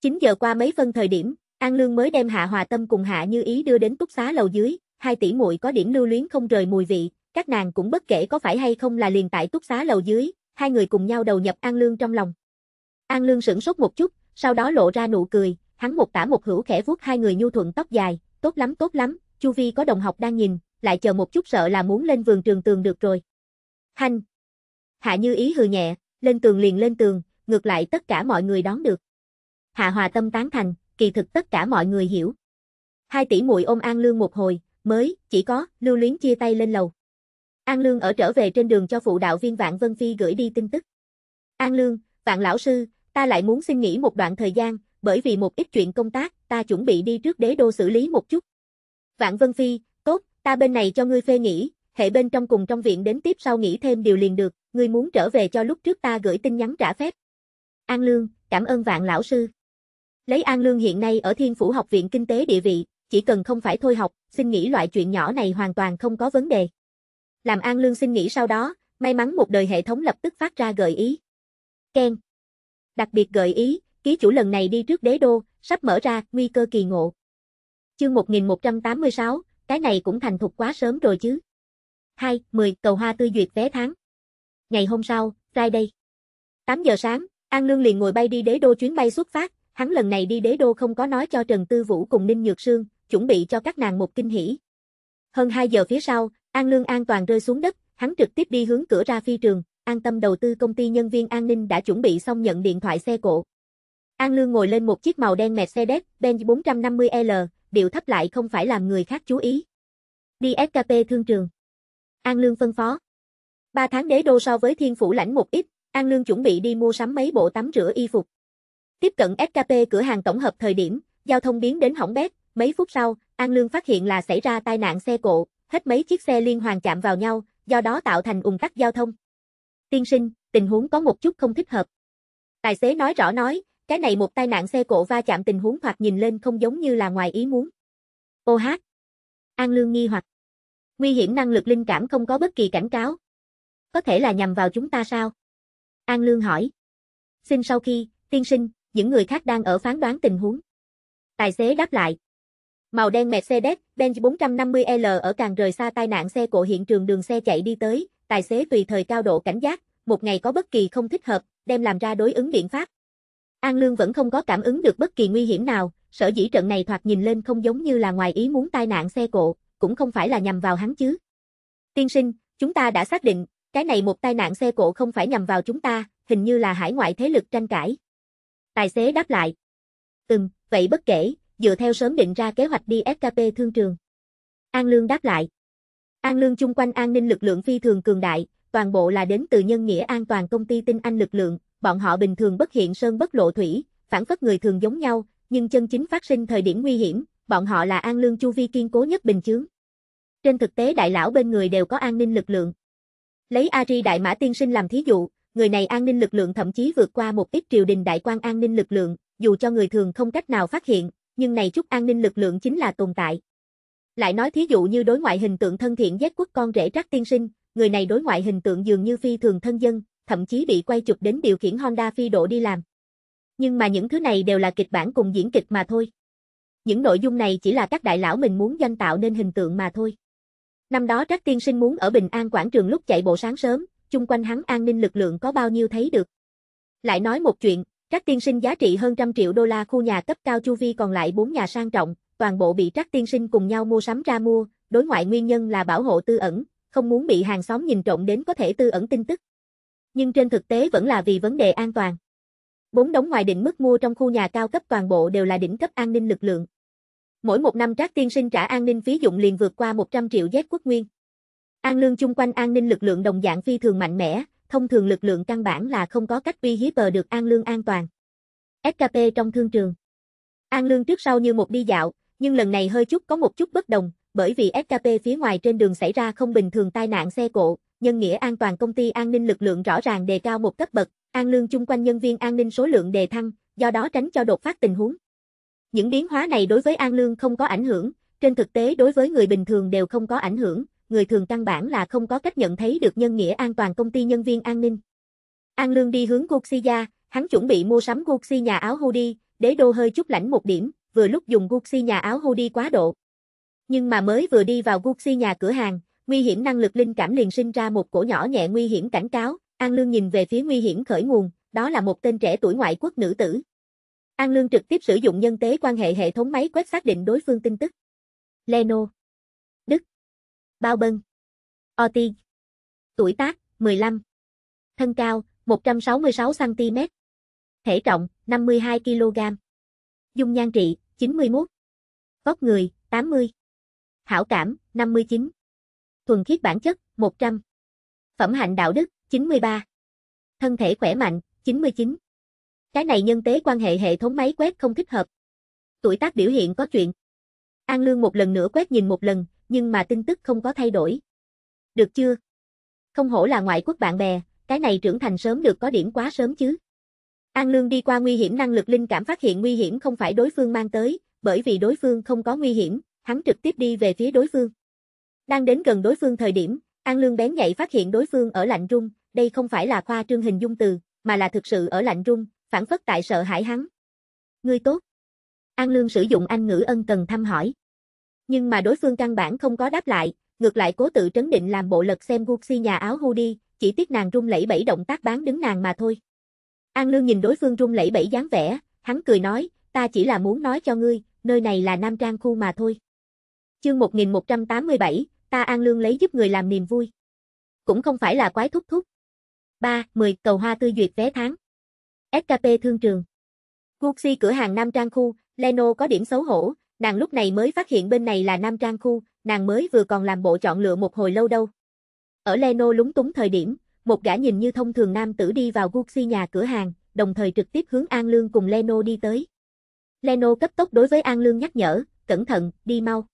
9 giờ qua mấy phân thời điểm, An Lương mới đem Hạ Hòa Tâm cùng Hạ Như Ý đưa đến túc xá lầu dưới, hai tỷ muội có điểm lưu luyến không rời mùi vị, các nàng cũng bất kể có phải hay không là liền tại túc xá lầu dưới, hai người cùng nhau đầu nhập An Lương trong lòng. An Lương sửng sốt một chút, sau đó lộ ra nụ cười, hắn một tả một hữu khẽ vuốt hai người nhu thuận tóc dài, tốt lắm tốt lắm, Chu Vi có đồng học đang nhìn, lại chờ một chút sợ là muốn lên vườn trường tường được rồi. Hành! Hạ Như Ý hừ nhẹ, lên tường liền lên tường, ngược lại tất cả mọi người đón được. Hạ Hòa Tâm tán thành, kỳ thực tất cả mọi người hiểu. Hai tỷ muội ôm An Lương một hồi, mới, chỉ có, lưu luyến chia tay lên lầu. An Lương ở trở về trên đường cho phụ đạo viên Vạn Vân Phi gửi đi tin tức. An Lương, Vạn Lão Sư, ta lại muốn xin nghỉ một đoạn thời gian, bởi vì một ít chuyện công tác, ta chuẩn bị đi trước đế đô xử lý một chút. Vạn Vân Phi, tốt, ta bên này cho ngươi phê nghỉ, hệ bên trong cùng trong viện đến tiếp sau nghỉ thêm điều liền được, ngươi muốn trở về cho lúc trước ta gửi tin nhắn trả phép. An Lương, cảm ơn vạn lão sư. Lấy An Lương hiện nay ở Thiên Phủ Học viện Kinh tế địa vị, chỉ cần không phải thôi học, xin nghĩ loại chuyện nhỏ này hoàn toàn không có vấn đề. Làm An Lương xin nghĩ sau đó, may mắn một đời hệ thống lập tức phát ra gợi ý. Ken. Đặc biệt gợi ý, ký chủ lần này đi trước đế đô, sắp mở ra, nguy cơ kỳ ngộ. Chương 1186, cái này cũng thành thục quá sớm rồi chứ. 2. 10. Cầu hoa tươi duyệt vé tháng. Ngày hôm sau, Friday. 8 giờ sáng, An Lương liền ngồi bay đi đế đô chuyến bay xuất phát, hắn lần này đi đế đô không có nói cho Trần Tư Vũ cùng Ninh Nhược Sương, chuẩn bị cho các nàng một kinh hỉ. Hơn 2 giờ phía sau, An Lương an toàn rơi xuống đất, hắn trực tiếp đi hướng cửa ra phi trường, an tâm đầu tư công ty nhân viên an ninh đã chuẩn bị xong nhận điện thoại xe cộ. An Lương ngồi lên một chiếc màu đen Mercedes Benz 450L, điệu thấp lại không phải làm người khác chú ý. Đi SKP thương trường. An Lương phân phó. Ba tháng đế đô so với thiên phủ lãnh một ít, An Lương chuẩn bị đi mua sắm mấy bộ tắm rửa y phục. Tiếp cận SKP cửa hàng tổng hợp thời điểm, giao thông biến đến hỏng bét, mấy phút sau, An Lương phát hiện là xảy ra tai nạn xe cộ, hết mấy chiếc xe liên hoàn chạm vào nhau, do đó tạo thành ủng tắc giao thông. Tiên sinh, tình huống có một chút không thích hợp. Tài xế nói rõ nói, cái này một tai nạn xe cộ va chạm tình huống thoạt nhìn lên không giống như là ngoài ý muốn. Ô hát. An Lương nghi hoặc. Nguy hiểm năng lực linh cảm không có bất kỳ cảnh cáo. Có thể là nhằm vào chúng ta sao? An Lương hỏi. Xin sau khi, tiên sinh, những người khác đang ở phán đoán tình huống. Tài xế đáp lại. Màu đen Mercedes, Benz 450L ở càng rời xa tai nạn xe cộ hiện trường đường xe chạy đi tới, tài xế tùy thời cao độ cảnh giác, một ngày có bất kỳ không thích hợp, đem làm ra đối ứng biện pháp. An Lương vẫn không có cảm ứng được bất kỳ nguy hiểm nào, sở dĩ trận này thoạt nhìn lên không giống như là ngoài ý muốn tai nạn xe cộ, cũng không phải là nhằm vào hắn chứ. Tiên sinh, chúng ta đã xác định, cái này một tai nạn xe cộ không phải nhằm vào chúng ta, hình như là hải ngoại thế lực tranh cãi. Tài xế đáp lại. Ừm, vậy bất kể, dựa theo sớm định ra kế hoạch đi SKP thương trường. An Lương đáp lại. An Lương chung quanh an ninh lực lượng phi thường cường đại, toàn bộ là đến từ nhân nghĩa an toàn công ty tinh anh lực lượng, bọn họ bình thường bất hiện sơn bất lộ thủy, phản phất người thường giống nhau, nhưng chân chính phát sinh thời điểm nguy hiểm, bọn họ là an lương chu vi kiên cố nhất bình chướng. Trên thực tế đại lão bên người đều có an ninh lực lượng. Lấy Ari Đại Mã Tiên Sinh làm thí dụ, người này an ninh lực lượng thậm chí vượt qua một ít triều đình đại quan an ninh lực lượng, dù cho người thường không cách nào phát hiện, nhưng này chút an ninh lực lượng chính là tồn tại. Lại nói thí dụ như đối ngoại hình tượng thân thiện giác quốc con rể Trác Tiên Sinh, người này đối ngoại hình tượng dường như phi thường thân dân, thậm chí bị quay chụp đến điều khiển Honda Phi độ đi làm. Nhưng mà những thứ này đều là kịch bản cùng diễn kịch mà thôi. Những nội dung này chỉ là các đại lão mình muốn danh tạo nên hình tượng mà thôi. Năm đó Trác Tiên Sinh muốn ở Bình An quảng trường lúc chạy bộ sáng sớm, chung quanh hắn an ninh lực lượng có bao nhiêu thấy được. Lại nói một chuyện, Trác Tiên Sinh giá trị hơn trăm triệu đô la khu nhà cấp cao chu vi còn lại bốn nhà sang trọng, toàn bộ bị Trác Tiên Sinh cùng nhau mua sắm ra mua, đối ngoại nguyên nhân là bảo hộ tư ẩn, không muốn bị hàng xóm nhìn trộm đến có thể tư ẩn tin tức nhưng trên thực tế vẫn là vì vấn đề an toàn. Bốn đống ngoài định mức mua trong khu nhà cao cấp toàn bộ đều là đỉnh cấp an ninh lực lượng. Mỗi một năm Trác Tiên Sinh trả an ninh phí dụng liền vượt qua 100 triệu giác quốc nguyên. An lương chung quanh an ninh lực lượng đồng dạng phi thường mạnh mẽ, thông thường lực lượng căn bản là không có cách uy hiếp bờ được an lương an toàn. SKP trong thương trường. An lương trước sau như một đi dạo, nhưng lần này hơi chút có một chút bất đồng, bởi vì SKP phía ngoài trên đường xảy ra không bình thường tai nạn xe cộ, nhân nghĩa an toàn công ty an ninh lực lượng rõ ràng đề cao một cấp bậc, an lương chung quanh nhân viên an ninh số lượng đề thăng, do đó tránh cho đột phát tình huống. Những biến hóa này đối với an lương không có ảnh hưởng, trên thực tế đối với người bình thường đều không có ảnh hưởng, người thường căn bản là không có cách nhận thấy được nhân nghĩa an toàn công ty nhân viên an ninh. An lương đi hướng Guxiya, hắn chuẩn bị mua sắm Gucci nhà áo hoodie, đế đô hơi chút lãnh một điểm, vừa lúc dùng Gucci nhà áo hoodie quá độ. Nhưng mà mới vừa đi vào Gucci nhà cửa hàng, nguy hiểm năng lực linh cảm liền sinh ra một cổ nhỏ nhẹ nguy hiểm cảnh cáo, An Lương nhìn về phía nguy hiểm khởi nguồn, đó là một tên trẻ tuổi ngoại quốc nữ tử. An Lương trực tiếp sử dụng nhân tế quan hệ hệ thống máy quét xác định đối phương tin tức. Leno Đức Bao Bân Oti Tuổi tác 15 Thân cao 166cm Thể trọng 52kg Dung nhan trị 91 Vóc người 80 Hảo cảm 59 thuần khiết bản chất, 100. Phẩm hạnh đạo đức, 93. Thân thể khỏe mạnh, 99. Cái này nhân tế quan hệ hệ thống máy quét không thích hợp. Tuổi tác biểu hiện có chuyện. An Lương một lần nữa quét nhìn một lần, nhưng mà tin tức không có thay đổi. Được chưa? Không hổ là ngoại quốc bạn bè, cái này trưởng thành sớm được có điểm quá sớm chứ. An Lương đi qua nguy hiểm năng lực linh cảm phát hiện nguy hiểm không phải đối phương mang tới, bởi vì đối phương không có nguy hiểm, hắn trực tiếp đi về phía đối phương. Đang đến gần đối phương thời điểm, An Lương bén nhạy phát hiện đối phương ở lạnh rung, đây không phải là khoa trương hình dung từ, mà là thực sự ở lạnh rung, phản phất tại sợ hãi hắn. Ngươi tốt. An Lương sử dụng anh ngữ ân cần thăm hỏi. Nhưng mà đối phương căn bản không có đáp lại, ngược lại cố tự trấn định làm bộ lật xem Gucci nhà áo hoodie, chỉ tiếc nàng rung lẫy bảy động tác bán đứng nàng mà thôi. An Lương nhìn đối phương rung lẫy bảy dáng vẻ, hắn cười nói, ta chỉ là muốn nói cho ngươi, nơi này là nam trang khu mà thôi. Chương 1187, ta an lương lấy giúp người làm niềm vui. Cũng không phải là quái thúc thúc. 3. 10. Cầu hoa tươi duyệt vé tháng. SKP thương trường. Gucci cửa hàng Nam Trang Khu, Leno có điểm xấu hổ, nàng lúc này mới phát hiện bên này là Nam Trang Khu, nàng mới vừa còn làm bộ chọn lựa một hồi lâu đâu. Ở Leno lúng túng thời điểm, một gã nhìn như thông thường nam tử đi vào Gucci nhà cửa hàng, đồng thời trực tiếp hướng An Lương cùng Leno đi tới. Leno cấp tốc đối với An Lương nhắc nhở, cẩn thận, đi mau.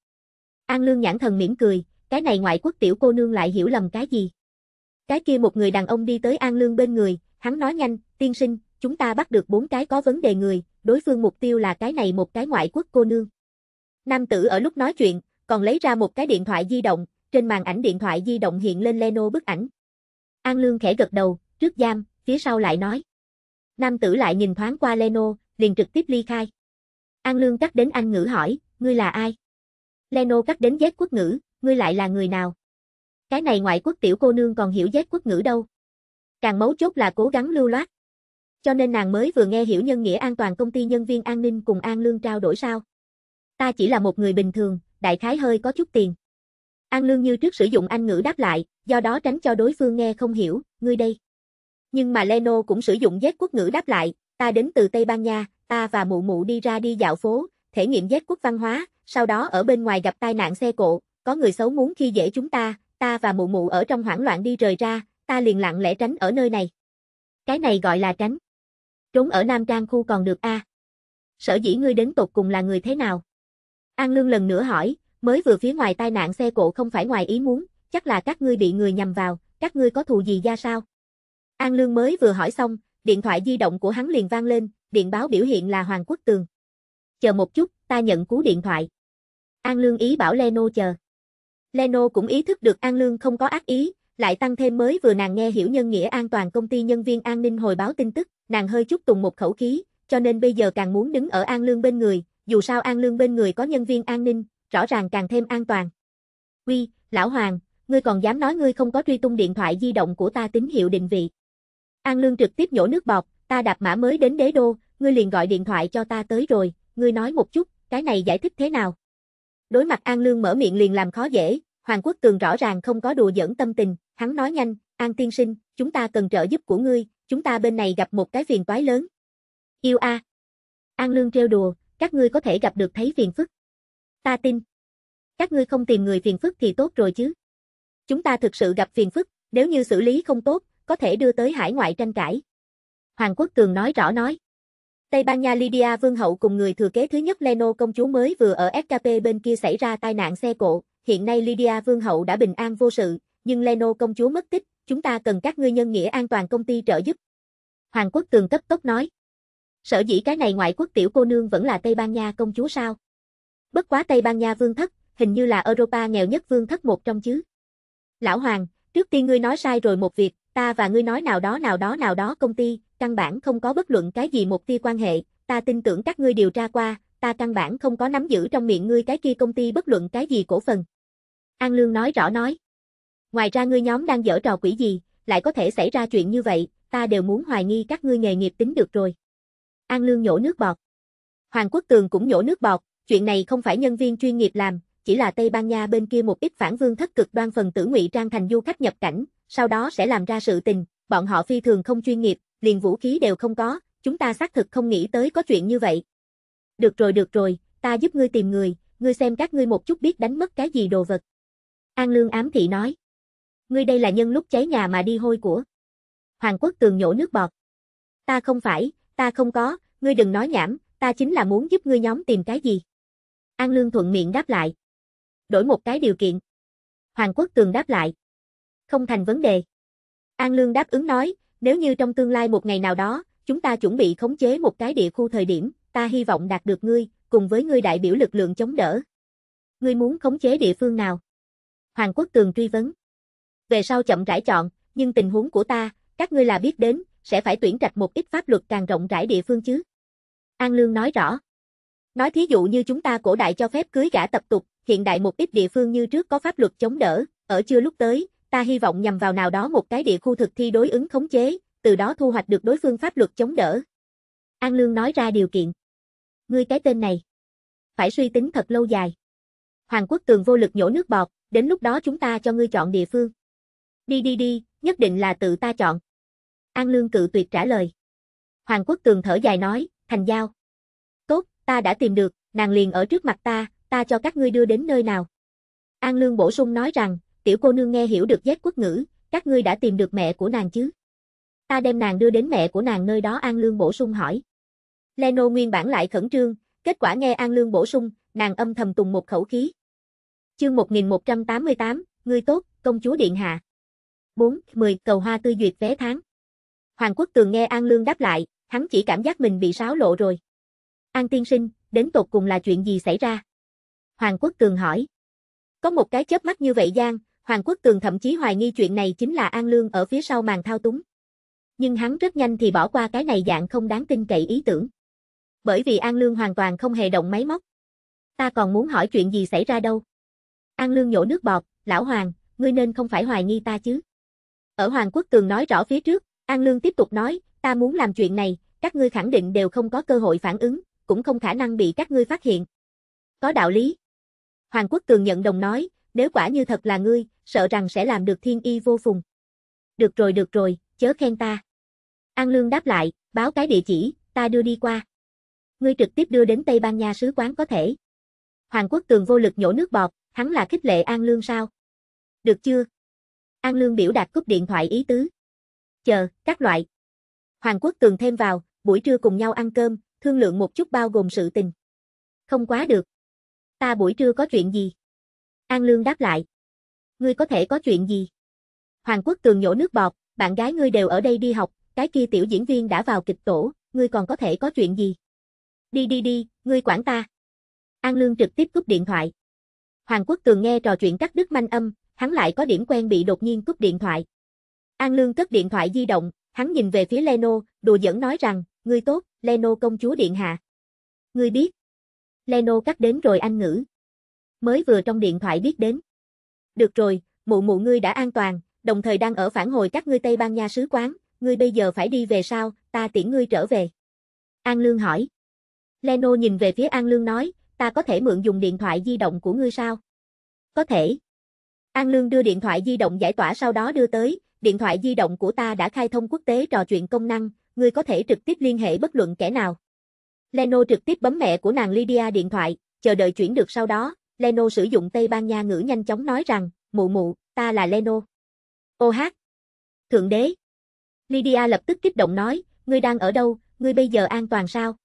An Lương nhãn thần mỉm cười, cái này ngoại quốc tiểu cô nương lại hiểu lầm cái gì. Cái kia một người đàn ông đi tới An Lương bên người, hắn nói nhanh, tiên sinh, chúng ta bắt được bốn cái có vấn đề người, đối phương mục tiêu là cái này một cái ngoại quốc cô nương. Nam tử ở lúc nói chuyện, còn lấy ra một cái điện thoại di động, trên màn ảnh điện thoại di động hiện lên Leno bức ảnh. An Lương khẽ gật đầu, trước giam, phía sau lại nói. Nam tử lại nhìn thoáng qua Leno, liền trực tiếp ly khai. An Lương cắt đến Anh ngữ hỏi, ngươi là ai? Leno cắt đến Z quốc ngữ, ngươi lại là người nào? Cái này ngoại quốc tiểu cô nương còn hiểu dét quốc ngữ đâu. Càng mấu chốt là cố gắng lưu loát. Cho nên nàng mới vừa nghe hiểu nhân nghĩa an toàn công ty nhân viên an ninh cùng an lương trao đổi sao. Ta chỉ là một người bình thường, đại khái hơi có chút tiền. An lương như trước sử dụng anh ngữ đáp lại, do đó tránh cho đối phương nghe không hiểu, ngươi đây. Nhưng mà Leno cũng sử dụng dét quốc ngữ đáp lại, ta đến từ Tây Ban Nha, ta và mụ mụ đi ra đi dạo phố, thể nghiệm dét quốc văn hóa, sau đó ở bên ngoài gặp tai nạn xe cộ, có người xấu muốn khi dễ chúng ta, ta và mụ mụ ở trong hoảng loạn đi rời ra, ta liền lặng lẽ tránh ở nơi này. Cái này gọi là tránh. Trốn ở Nam Trang khu còn được a. Sở dĩ ngươi đến tột cùng là người thế nào? An Lương lần nữa hỏi, mới vừa phía ngoài tai nạn xe cộ không phải ngoài ý muốn, chắc là các ngươi bị người nhầm vào, các ngươi có thù gì ra sao? An Lương mới vừa hỏi xong, điện thoại di động của hắn liền vang lên, điện báo biểu hiện là Hoàng Quốc Tường. Chờ một chút, ta nhận cú điện thoại. An Lương ý bảo Leno chờ. Leno cũng ý thức được An Lương không có ác ý, lại tăng thêm mới vừa nàng nghe hiểu nhân nghĩa an toàn công ty nhân viên an ninh hồi báo tin tức, nàng hơi chút tùng một khẩu khí, cho nên bây giờ càng muốn đứng ở An Lương bên người, dù sao An Lương bên người có nhân viên an ninh, rõ ràng càng thêm an toàn. Quy, lão Hoàng, ngươi còn dám nói ngươi không có truy tung điện thoại di động của ta tín hiệu định vị. An Lương trực tiếp nhổ nước bọt, ta đạp mã mới đến đế đô, ngươi liền gọi điện thoại cho ta tới rồi, ngươi nói một chút, cái này giải thích thế nào? Đối mặt An Lương mở miệng liền làm khó dễ, Hoàng Quốc Cường rõ ràng không có đùa giỡn tâm tình, hắn nói nhanh, An tiên sinh, chúng ta cần trợ giúp của ngươi, chúng ta bên này gặp một cái phiền toái lớn. Yêu a. An Lương trêu đùa, các ngươi có thể gặp được thấy phiền phức. Ta tin. Các ngươi không tìm người phiền phức thì tốt rồi chứ. Chúng ta thực sự gặp phiền phức, nếu như xử lý không tốt, có thể đưa tới hải ngoại tranh cãi. Hoàng Quốc Cường nói rõ nói. Tây Ban Nha Lydia Vương Hậu cùng người thừa kế thứ nhất Leno công chúa mới vừa ở SKP bên kia xảy ra tai nạn xe cộ, hiện nay Lydia Vương hậu đã bình an vô sự, nhưng Leno công chúa mất tích, chúng ta cần các ngươi nhân nghĩa an toàn công ty trợ giúp. Hoàng quốc cường cấp tốc nói. Sở dĩ cái này ngoại quốc tiểu cô nương vẫn là Tây Ban Nha công chúa sao? Bất quá Tây Ban Nha vương thất, hình như là Europa nghèo nhất vương thất một trong chứ. Lão Hoàng, trước tiên ngươi nói sai rồi một việc, ta và ngươi nói nào đó nào đó nào đó công ty, căn bản không có bất luận cái gì một tia quan hệ, ta tin tưởng các ngươi điều tra qua, ta căn bản không có nắm giữ trong miệng ngươi cái kia công ty bất luận cái gì cổ phần. An Lương nói rõ nói. Ngoài ra ngươi nhóm đang dở trò quỷ gì, lại có thể xảy ra chuyện như vậy, ta đều muốn hoài nghi các ngươi nghề nghiệp tính được rồi. An Lương nhổ nước bọt. Hoàng Quốc Tường cũng nhổ nước bọt, chuyện này không phải nhân viên chuyên nghiệp làm, chỉ là Tây Ban Nha bên kia một ít phản vương thất cực đoan phần tử ngụy trang thành du khách nhập cảnh, sau đó sẽ làm ra sự tình, bọn họ phi thường không chuyên nghiệp, liền vũ khí đều không có, chúng ta xác thực không nghĩ tới có chuyện như vậy. Được rồi được rồi, ta giúp ngươi tìm người, ngươi xem các ngươi một chút biết đánh mất cái gì đồ vật. An Lương ám thị nói. Ngươi đây là nhân lúc cháy nhà mà đi hôi của. Hoàng Quốc Tường nhổ nước bọt. Ta không phải, ta không có, ngươi đừng nói nhảm, ta chính là muốn giúp ngươi nhóm tìm cái gì. An Lương thuận miệng đáp lại. Đổi một cái điều kiện. Hoàng Quốc Tường đáp lại. Không thành vấn đề. An Lương đáp ứng nói, nếu như trong tương lai một ngày nào đó, chúng ta chuẩn bị khống chế một cái địa khu thời điểm, ta hy vọng đạt được ngươi, cùng với ngươi đại biểu lực lượng chống đỡ. Ngươi muốn khống chế địa phương nào? Hoàng Quốc Tường truy vấn. Về sau chậm rãi chọn, nhưng tình huống của ta, các ngươi là biết đến, sẽ phải tuyển trạch một ít pháp luật càng rộng rãi địa phương chứ. An Lương nói rõ. Nói thí dụ như chúng ta cổ đại cho phép cưới gả tập tục, hiện đại một ít địa phương như trước có pháp luật chống đỡ, ở chưa lúc tới, ta hy vọng nhằm vào nào đó một cái địa khu thực thi đối ứng khống chế, từ đó thu hoạch được đối phương pháp luật chống đỡ. An Lương nói ra điều kiện. Ngươi cái tên này. Phải suy tính thật lâu dài. Hoàng quốc tường vô lực nhổ nước bọt, đến lúc đó chúng ta cho ngươi chọn địa phương. Đi đi đi, nhất định là tự ta chọn. An Lương cự tuyệt trả lời. Hoàng Quốc Tường thở dài nói, thành giao. Tốt, ta đã tìm được, nàng liền ở trước mặt ta, ta cho các ngươi đưa đến nơi nào. An Lương bổ sung nói rằng, tiểu cô nương nghe hiểu được giác quốc ngữ, các ngươi đã tìm được mẹ của nàng chứ. Ta đem nàng đưa đến mẹ của nàng nơi đó An Lương bổ sung hỏi. Leno nguyên bản lại khẩn trương, kết quả nghe An Lương bổ sung, nàng âm thầm tùng một khẩu khí. Chương 1188, ngươi tốt, công chúa điện hạ. 4. 10. Cầu hoa tươi duyệt vé tháng. Hoàng quốc tường nghe An Lương đáp lại, hắn chỉ cảm giác mình bị sáo lộ rồi. An tiên sinh, đến tột cùng là chuyện gì xảy ra? Hoàng quốc tường hỏi. Có một cái chớp mắt như vậy Giang, Hoàng quốc tường thậm chí hoài nghi chuyện này chính là An Lương ở phía sau màn thao túng. Nhưng hắn rất nhanh thì bỏ qua cái này dạng không đáng tin cậy ý tưởng. Bởi vì An Lương hoàn toàn không hề động máy móc. Ta còn muốn hỏi chuyện gì xảy ra đâu. An Lương nhổ nước bọt, lão Hoàng, ngươi nên không phải hoài nghi ta chứ. Ở Hoàng Quốc Cường nói rõ phía trước, An Lương tiếp tục nói, ta muốn làm chuyện này, các ngươi khẳng định đều không có cơ hội phản ứng, cũng không khả năng bị các ngươi phát hiện. Có đạo lý. Hoàng Quốc Cường nhận đồng nói, nếu quả như thật là ngươi, sợ rằng sẽ làm được thiên y vô phùng. Được rồi được rồi, chớ khen ta. An Lương đáp lại, báo cái địa chỉ, ta đưa đi qua. Ngươi trực tiếp đưa đến Tây Ban Nha sứ quán có thể. Hoàng Quốc Cường vô lực nhổ nước bọt, Hắn là khích lệ An Lương sao? Được chưa? An Lương biểu đạt cúp điện thoại ý tứ. Chờ, các loại. Hoàng Quốc Tường thêm vào, buổi trưa cùng nhau ăn cơm, thương lượng một chút bao gồm sự tình. Không quá được. Ta buổi trưa có chuyện gì? An Lương đáp lại. Ngươi có thể có chuyện gì? Hoàng Quốc Tường nhổ nước bọt, bạn gái ngươi đều ở đây đi học, cái kia tiểu diễn viên đã vào kịch tổ, ngươi còn có thể có chuyện gì? Đi đi đi, ngươi quản ta. An Lương trực tiếp cúp điện thoại. Hoàng Quốc Cường nghe trò chuyện cắt đứt manh âm, hắn lại có điểm quen bị đột nhiên cúp điện thoại. An Lương cất điện thoại di động, hắn nhìn về phía Leno, đùa dẫn nói rằng, ngươi tốt, Leno công chúa điện hạ. Ngươi biết. Leno cắt đến rồi anh ngữ. Mới vừa trong điện thoại biết đến. Được rồi, mụ mụ ngươi đã an toàn, đồng thời đang ở phản hồi các ngươi Tây Ban Nha sứ quán, ngươi bây giờ phải đi về sao, ta tiễn ngươi trở về. An Lương hỏi. Leno nhìn về phía An Lương nói, ta có thể mượn dùng điện thoại di động của ngươi sao? Có thể. An Lương đưa điện thoại di động giải tỏa sau đó đưa tới, điện thoại di động của ta đã khai thông quốc tế trò chuyện công năng, ngươi có thể trực tiếp liên hệ bất luận kẻ nào. Leno trực tiếp bấm mẹ của nàng Lydia điện thoại, chờ đợi chuyển được sau đó, Leno sử dụng Tây Ban Nha ngữ nhanh chóng nói rằng, mụ mụ, ta là Leno. Ô hát. Thượng đế. Lydia lập tức kích động nói, ngươi đang ở đâu, ngươi bây giờ an toàn sao?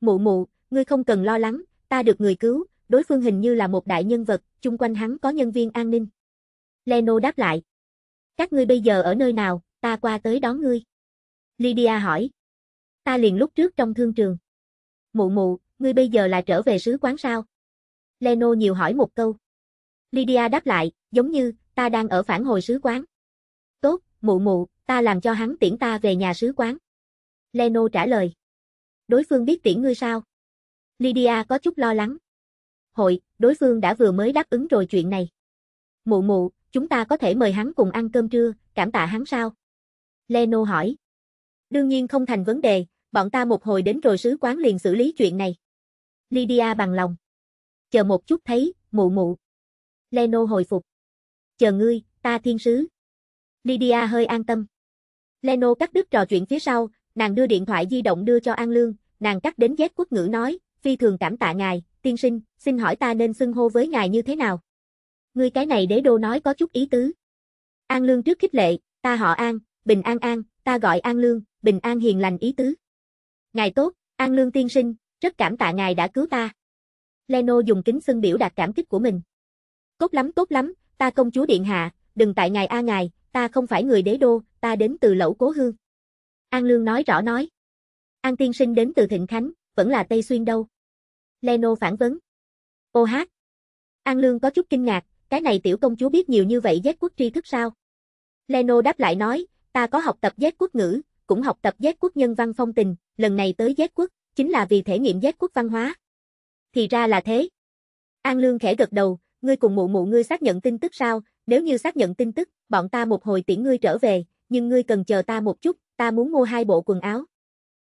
Mụ mụ, ngươi không cần lo lắng, ta được người cứu, đối phương hình như là một đại nhân vật, chung quanh hắn có nhân viên an ninh. Leno đáp lại. Các ngươi bây giờ ở nơi nào, ta qua tới đón ngươi. Lydia hỏi. Ta liền lúc trước trong thương trường. Mụ mụ, ngươi bây giờ là trở về sứ quán sao? Leno nhiều hỏi một câu. Lydia đáp lại, giống như, ta đang ở phản hồi sứ quán. Tốt, mụ mụ, ta làm cho hắn tiễn ta về nhà sứ quán. Leno trả lời. Đối phương biết tiễn ngươi sao? Lydia có chút lo lắng. Hội, đối phương đã vừa mới đáp ứng rồi chuyện này. Mụ mụ, chúng ta có thể mời hắn cùng ăn cơm trưa, cảm tạ hắn sao? Leno hỏi. Đương nhiên không thành vấn đề, bọn ta một hồi đến rồi sứ quán liền xử lý chuyện này. Lydia bằng lòng. Chờ một chút thấy, mụ mụ. Leno hồi phục. Chờ ngươi, ta thiên sứ. Lydia hơi an tâm. Leno cắt đứt trò chuyện phía sau, nàng đưa điện thoại di động đưa cho An Lương, nàng cắt đến Z quốc ngữ nói, phi thường cảm tạ ngài, tiên sinh, xin hỏi ta nên xưng hô với ngài như thế nào? Ngươi cái này đế đô nói có chút ý tứ. An Lương trước khích lệ, ta họ An, Bình An An, ta gọi An Lương, Bình An hiền lành ý tứ. Ngài tốt, An Lương tiên sinh, rất cảm tạ ngài đã cứu ta. Leno dùng kính xưng biểu đạt cảm kích của mình. Tốt lắm tốt lắm, ta công chúa điện hạ, đừng tại ngài a ngài, ta không phải người đế đô, ta đến từ lẩu cố hương. An Lương nói rõ nói. An tiên sinh đến từ Thịnh Khánh, vẫn là Tây Xuyên đâu. Leno phản vấn. Ô hát. An Lương có chút kinh ngạc, cái này tiểu công chúa biết nhiều như vậy Z quốc tri thức sao? Leno đáp lại nói, ta có học tập Z quốc ngữ, cũng học tập Z quốc nhân văn phong tình, lần này tới Z quốc, chính là vì thể nghiệm Z quốc văn hóa. Thì ra là thế. An Lương khẽ gật đầu, ngươi cùng mụ mụ ngươi xác nhận tin tức sao, nếu như xác nhận tin tức, bọn ta một hồi tiễn ngươi trở về, nhưng ngươi cần chờ ta một chút, ta muốn mua hai bộ quần áo.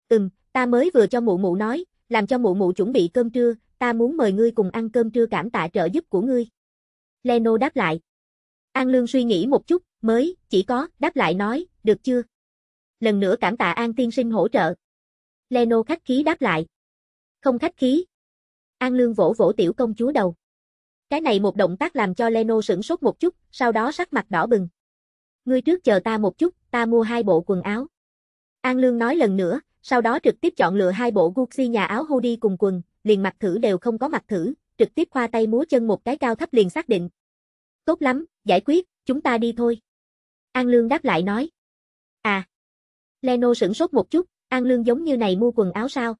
Ừm, ta mới vừa cho mụ mụ nói, làm cho mụ mụ chuẩn bị cơm trưa, ta muốn mời ngươi cùng ăn cơm trưa cảm tạ trợ giúp của ngươi. Leno đáp lại. An Lương suy nghĩ một chút, mới, chỉ có, đáp lại nói, được chưa? Lần nữa cảm tạ An tiên sinh hỗ trợ. Leno khách khí đáp lại. Không khách khí. An Lương vỗ vỗ tiểu công chúa đầu. Cái này một động tác làm cho Leno sửng sốt một chút, sau đó sắc mặt đỏ bừng. Ngươi trước chờ ta một chút, ta mua hai bộ quần áo. An Lương nói lần nữa, sau đó trực tiếp chọn lựa hai bộ Gucci nhà áo hoodie cùng quần, liền mặc thử đều không có mặc thử, trực tiếp khoa tay múa chân một cái cao thấp liền xác định. Tốt lắm, giải quyết, chúng ta đi thôi. An Lương đáp lại nói. À. Leno sửng sốt một chút, An Lương giống như này mua quần áo sao?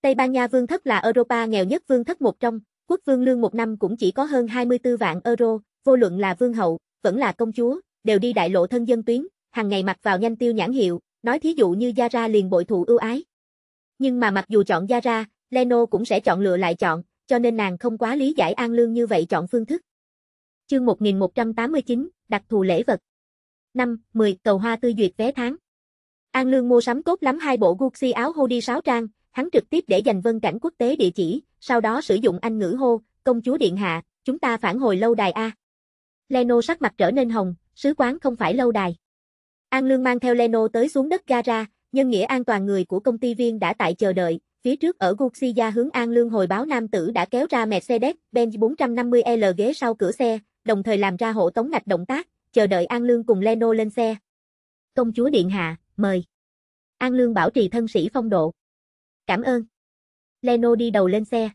Tây Ban Nha vương thất là Europa nghèo nhất vương thất một trong, quốc vương lương một năm cũng chỉ có hơn 24 vạn euro, vô luận là vương hậu, vẫn là công chúa, đều đi đại lộ thân dân tuyến, hàng ngày mặc vào nhanh tiêu nhãn hiệu, Nói thí dụ như Yara liền bội thụ ưu ái. Nhưng mà mặc dù chọn Yara, Leno cũng sẽ chọn lựa lại chọn, cho nên nàng không quá lý giải An Lương như vậy chọn phương thức. Chương 1189, đặc thù lễ vật. năm 10. Cầu hoa tư duyệt vé tháng. An Lương mua sắm tốt lắm hai bộ Gucci áo hoodie 6 trang, hắn trực tiếp để dành vân cảnh quốc tế địa chỉ, sau đó sử dụng anh ngữ hô, công chúa điện hạ, chúng ta phản hồi lâu đài A. Leno sắc mặt trở nên hồng, sứ quán không phải lâu đài. An Lương mang theo Leno tới xuống đất gara, nhân nghĩa an toàn người của công ty viên đã tại chờ đợi, phía trước ở Guxiya hướng An Lương hồi báo nam tử đã kéo ra Mercedes Benz 450L ghế sau cửa xe, đồng thời làm ra hộ tống ngạch động tác, chờ đợi An Lương cùng Leno lên xe. Công chúa Điện Hạ, mời. An Lương bảo trì thân sĩ phong độ. Cảm ơn. Leno đi đầu lên xe.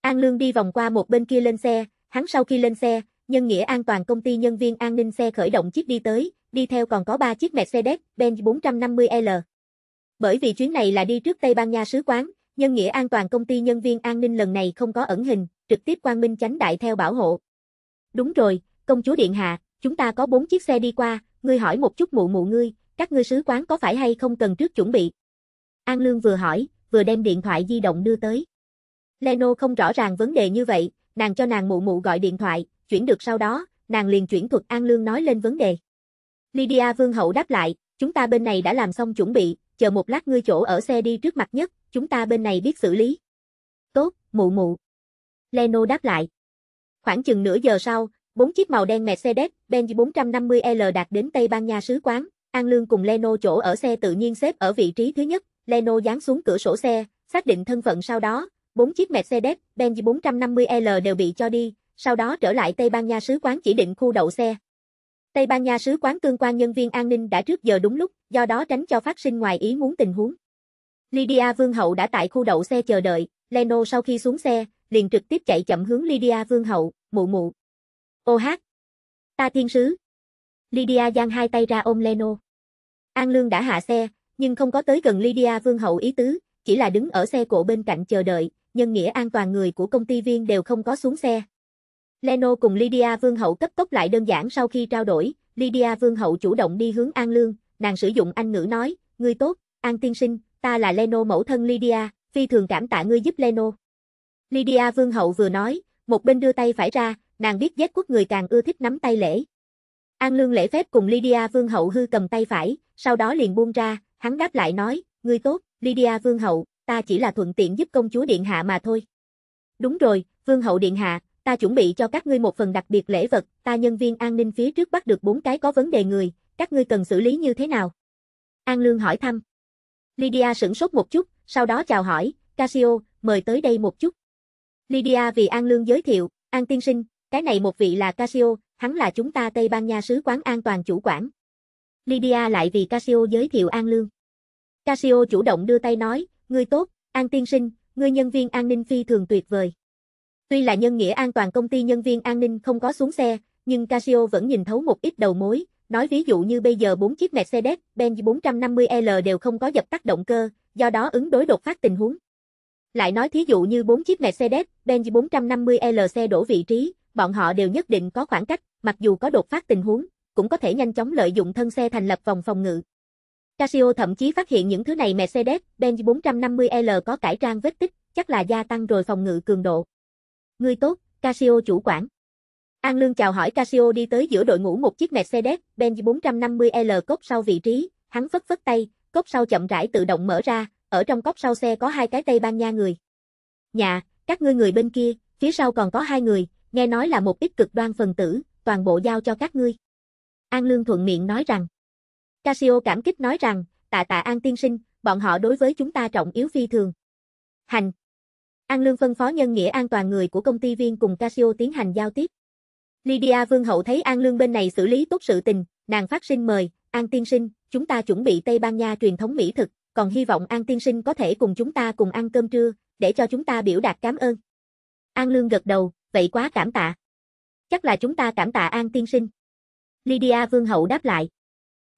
An Lương đi vòng qua một bên kia lên xe, hắn sau khi lên xe, nhân nghĩa an toàn công ty nhân viên an ninh xe khởi động chiếc đi tới, đi theo còn có 3 chiếc Mercedes Benz 450L. Bởi vì chuyến này là đi trước Tây Ban Nha sứ quán, nhân nghĩa an toàn công ty nhân viên an ninh lần này không có ẩn hình, trực tiếp quang minh chánh đại theo bảo hộ. Đúng rồi, công chúa điện hạ, chúng ta có 4 chiếc xe đi qua, ngươi hỏi một chút mụ mụ ngươi, các ngươi sứ quán có phải hay không cần trước chuẩn bị. An Lương vừa hỏi, vừa đem điện thoại di động đưa tới. Leno không rõ ràng vấn đề như vậy, nàng cho nàng mụ mụ gọi điện thoại, chuyển được sau đó, nàng liền chuyển thuật An Lương nói lên vấn đề. Lydia Vương Hậu đáp lại, chúng ta bên này đã làm xong chuẩn bị, chờ một lát ngươi chỗ ở xe đi trước mặt nhất, chúng ta bên này biết xử lý. Tốt, mụ mụ. Leno đáp lại. Khoảng chừng nửa giờ sau, bốn chiếc màu đen Mercedes Benz 450L đạt đến Tây Ban Nha sứ quán, An Lương cùng Leno chỗ ở xe tự nhiên xếp ở vị trí thứ nhất, Leno dán xuống cửa sổ xe, xác định thân phận sau đó, bốn chiếc Mercedes Benz 450L đều bị cho đi, sau đó trở lại Tây Ban Nha sứ quán chỉ định khu đậu xe. Tây Ban Nha sứ quán cương quan nhân viên an ninh đã trước giờ đúng lúc, do đó tránh cho phát sinh ngoài ý muốn tình huống. Lydia Vương Hậu đã tại khu đậu xe chờ đợi, Leno sau khi xuống xe, liền trực tiếp chạy chậm hướng Lydia Vương Hậu, mụ mụ. Ô hát! Ta thiên sứ! Lydia giang hai tay ra ôm Leno. An Lương đã hạ xe, nhưng không có tới gần Lydia Vương Hậu ý tứ, chỉ là đứng ở xe cổ bên cạnh chờ đợi, nhân nghĩa an toàn người của công ty viên đều không có xuống xe, Leno cùng Lydia Vương Hậu cấp tốc lại đơn giản sau khi trao đổi, Lydia Vương Hậu chủ động đi hướng An Lương, nàng sử dụng Anh ngữ nói, ngươi tốt, An tiên sinh, ta là Leno mẫu thân Lydia, phi thường cảm tạ ngươi giúp Leno. Lydia Vương Hậu vừa nói, một bên đưa tay phải ra, nàng biết giết quốc người càng ưa thích nắm tay lễ. An Lương lễ phép cùng Lydia Vương Hậu hư cầm tay phải, sau đó liền buông ra, hắn đáp lại nói, ngươi tốt, Lydia Vương Hậu, ta chỉ là thuận tiện giúp công chúa Điện Hạ mà thôi. Đúng rồi, Vương Hậu Điện Hạ, ta chuẩn bị cho các ngươi một phần đặc biệt lễ vật, ta nhân viên an ninh phía trước bắt được bốn cái có vấn đề người, các ngươi cần xử lý như thế nào? An Lương hỏi thăm. Lydia sửng sốt một chút, sau đó chào hỏi, Casio, mời tới đây một chút. Lydia vì An Lương giới thiệu, An tiên sinh, cái này một vị là Casio, hắn là chúng ta Tây Ban Nha sứ quán an toàn chủ quản. Lydia lại vì Casio giới thiệu An Lương. Casio chủ động đưa tay nói, ngươi tốt, An tiên sinh, ngươi nhân viên an ninh phi thường tuyệt vời. Tuy là nhân nghĩa an toàn công ty nhân viên an ninh không có xuống xe, nhưng Casio vẫn nhìn thấu một ít đầu mối, nói ví dụ như bây giờ 4 chiếc Mercedes-Benz 450L đều không có dập tắt động cơ, do đó ứng đối đột phát tình huống. Lại nói thí dụ như 4 chiếc Mercedes-Benz 450L xe đổ vị trí, bọn họ đều nhất định có khoảng cách, mặc dù có đột phát tình huống, cũng có thể nhanh chóng lợi dụng thân xe thành lập vòng phòng ngự. Casio thậm chí phát hiện những thứ này Mercedes-Benz 450L có cải trang vết tích, chắc là gia tăng rồi phòng ngự cường độ. Ngươi tốt, Casio chủ quản. An Lương chào hỏi Casio đi tới giữa đội ngũ một chiếc Mercedes Benz 450L cốc sau vị trí, hắn phất phất tay, cốc sau chậm rãi tự động mở ra, ở trong cốc sau xe có hai cái tay Ban Nha người. Nhà, các ngươi người bên kia, phía sau còn có hai người, nghe nói là một ít cực đoan phần tử, toàn bộ giao cho các ngươi. An Lương thuận miệng nói rằng. Casio cảm kích nói rằng, tạ tạ An tiên sinh, bọn họ đối với chúng ta trọng yếu phi thường. Hành. An Lương phân phó nhân nghĩa an toàn người của công ty viên cùng Casio tiến hành giao tiếp. Lydia Vương Hậu thấy An Lương bên này xử lý tốt sự tình, nàng phát sinh mời, An Tiên Sinh, chúng ta chuẩn bị Tây Ban Nha truyền thống mỹ thực, còn hy vọng An Tiên Sinh có thể cùng chúng ta cùng ăn cơm trưa, để cho chúng ta biểu đạt cảm ơn. An Lương gật đầu, vậy quá cảm tạ. Chắc là chúng ta cảm tạ An Tiên Sinh. Lydia Vương Hậu đáp lại.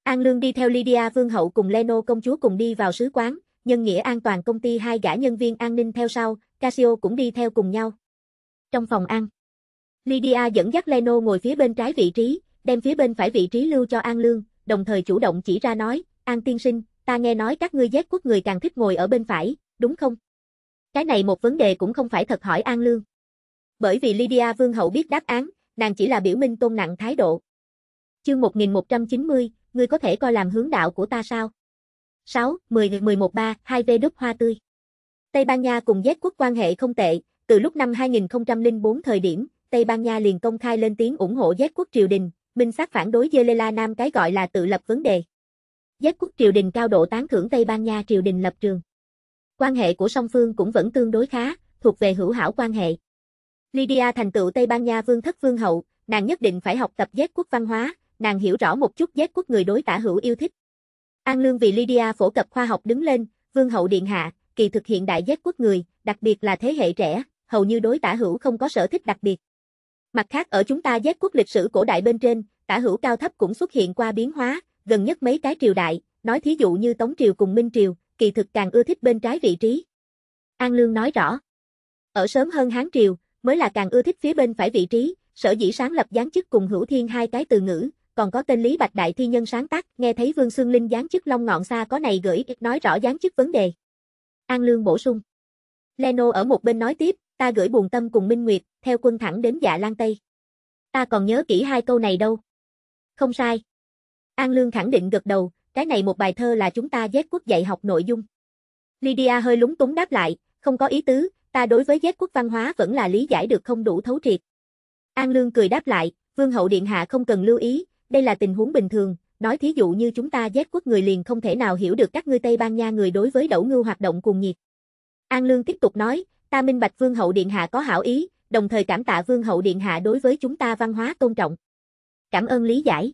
An Lương đi theo Lydia Vương Hậu cùng Leno công chúa cùng đi vào sứ quán, nhân nghĩa an toàn công ty hai gã nhân viên an ninh theo sau, Casio cũng đi theo cùng nhau. Trong phòng ăn, Lydia dẫn dắt Leno ngồi phía bên trái vị trí, đem phía bên phải vị trí lưu cho An Lương, đồng thời chủ động chỉ ra nói, An tiên sinh, ta nghe nói các ngươi giác quốc người càng thích ngồi ở bên phải, đúng không? Cái này một vấn đề cũng không phải thật hỏi An Lương. Bởi vì Lydia Vương Hậu biết đáp án, nàng chỉ là biểu minh tôn nặng thái độ. Chương 1190, ngươi có thể coi làm hướng đạo của ta sao? 6, 10, 11, 3, 2 vê đúc hoa tươi. Tây Ban Nha cùng Z quốc quan hệ không tệ, từ lúc năm 2004 thời điểm, Tây Ban Nha liền công khai lên tiếng ủng hộ Z quốc triều đình, minh xác phản đối Yelela Nam cái gọi là tự lập vấn đề. Z quốc triều đình cao độ tán thưởng Tây Ban Nha triều đình lập trường. Quan hệ của song phương cũng vẫn tương đối khá, thuộc về hữu hảo quan hệ. Lydia thành tựu Tây Ban Nha vương thất vương hậu, nàng nhất định phải học tập Z quốc văn hóa, nàng hiểu rõ một chút Z quốc người đối tả hữu yêu thích. An Lương vì Lydia phổ cập khoa học đứng lên, vương hậu điện hạ, kỳ thực hiện đại Z quốc người, đặc biệt là thế hệ trẻ, hầu như đối tả hữu không có sở thích đặc biệt. Mặt khác ở chúng ta Z quốc lịch sử cổ đại bên trên, tả hữu cao thấp cũng xuất hiện qua biến hóa, gần nhất mấy cái triều đại, nói thí dụ như Tống Triều cùng Minh Triều, kỳ thực càng ưa thích bên trái vị trí. An Lương nói rõ, ở sớm hơn Hán Triều, mới là càng ưa thích phía bên phải vị trí, sở dĩ sáng lập gián chức cùng hữu thiên hai cái từ ngữ, còn có tên Lý Bạch Đại Thi Nhân sáng tác, nghe thấy Vương Xương Linh gián chức long ngọn xa có này gửi nói rõ gián chức vấn đề. An Lương bổ sung. Leno ở một bên nói tiếp, ta gửi buồn tâm cùng Minh Nguyệt, theo quân thẳng đến dạ Lan Tây. Ta còn nhớ kỹ hai câu này đâu. Không sai. An Lương khẳng định gật đầu, cái này một bài thơ là chúng ta Z quốc dạy học nội dung. Lydia hơi lúng túng đáp lại, không có ý tứ, ta đối với Z quốc văn hóa vẫn là lý giải được không đủ thấu triệt. An Lương cười đáp lại, Vương hậu điện hạ không cần lưu ý, đây là tình huống bình thường, Nói thí dụ như chúng ta Z quốc người liền không thể nào hiểu được các ngươi Tây Ban Nha người đối với đẩu ngưu hoạt động cùng nhiệt. An Lương tiếp tục nói, ta minh bạch Vương Hậu Điện Hạ có hảo ý, đồng thời cảm tạ Vương Hậu Điện Hạ đối với chúng ta văn hóa tôn trọng. Cảm ơn lý giải.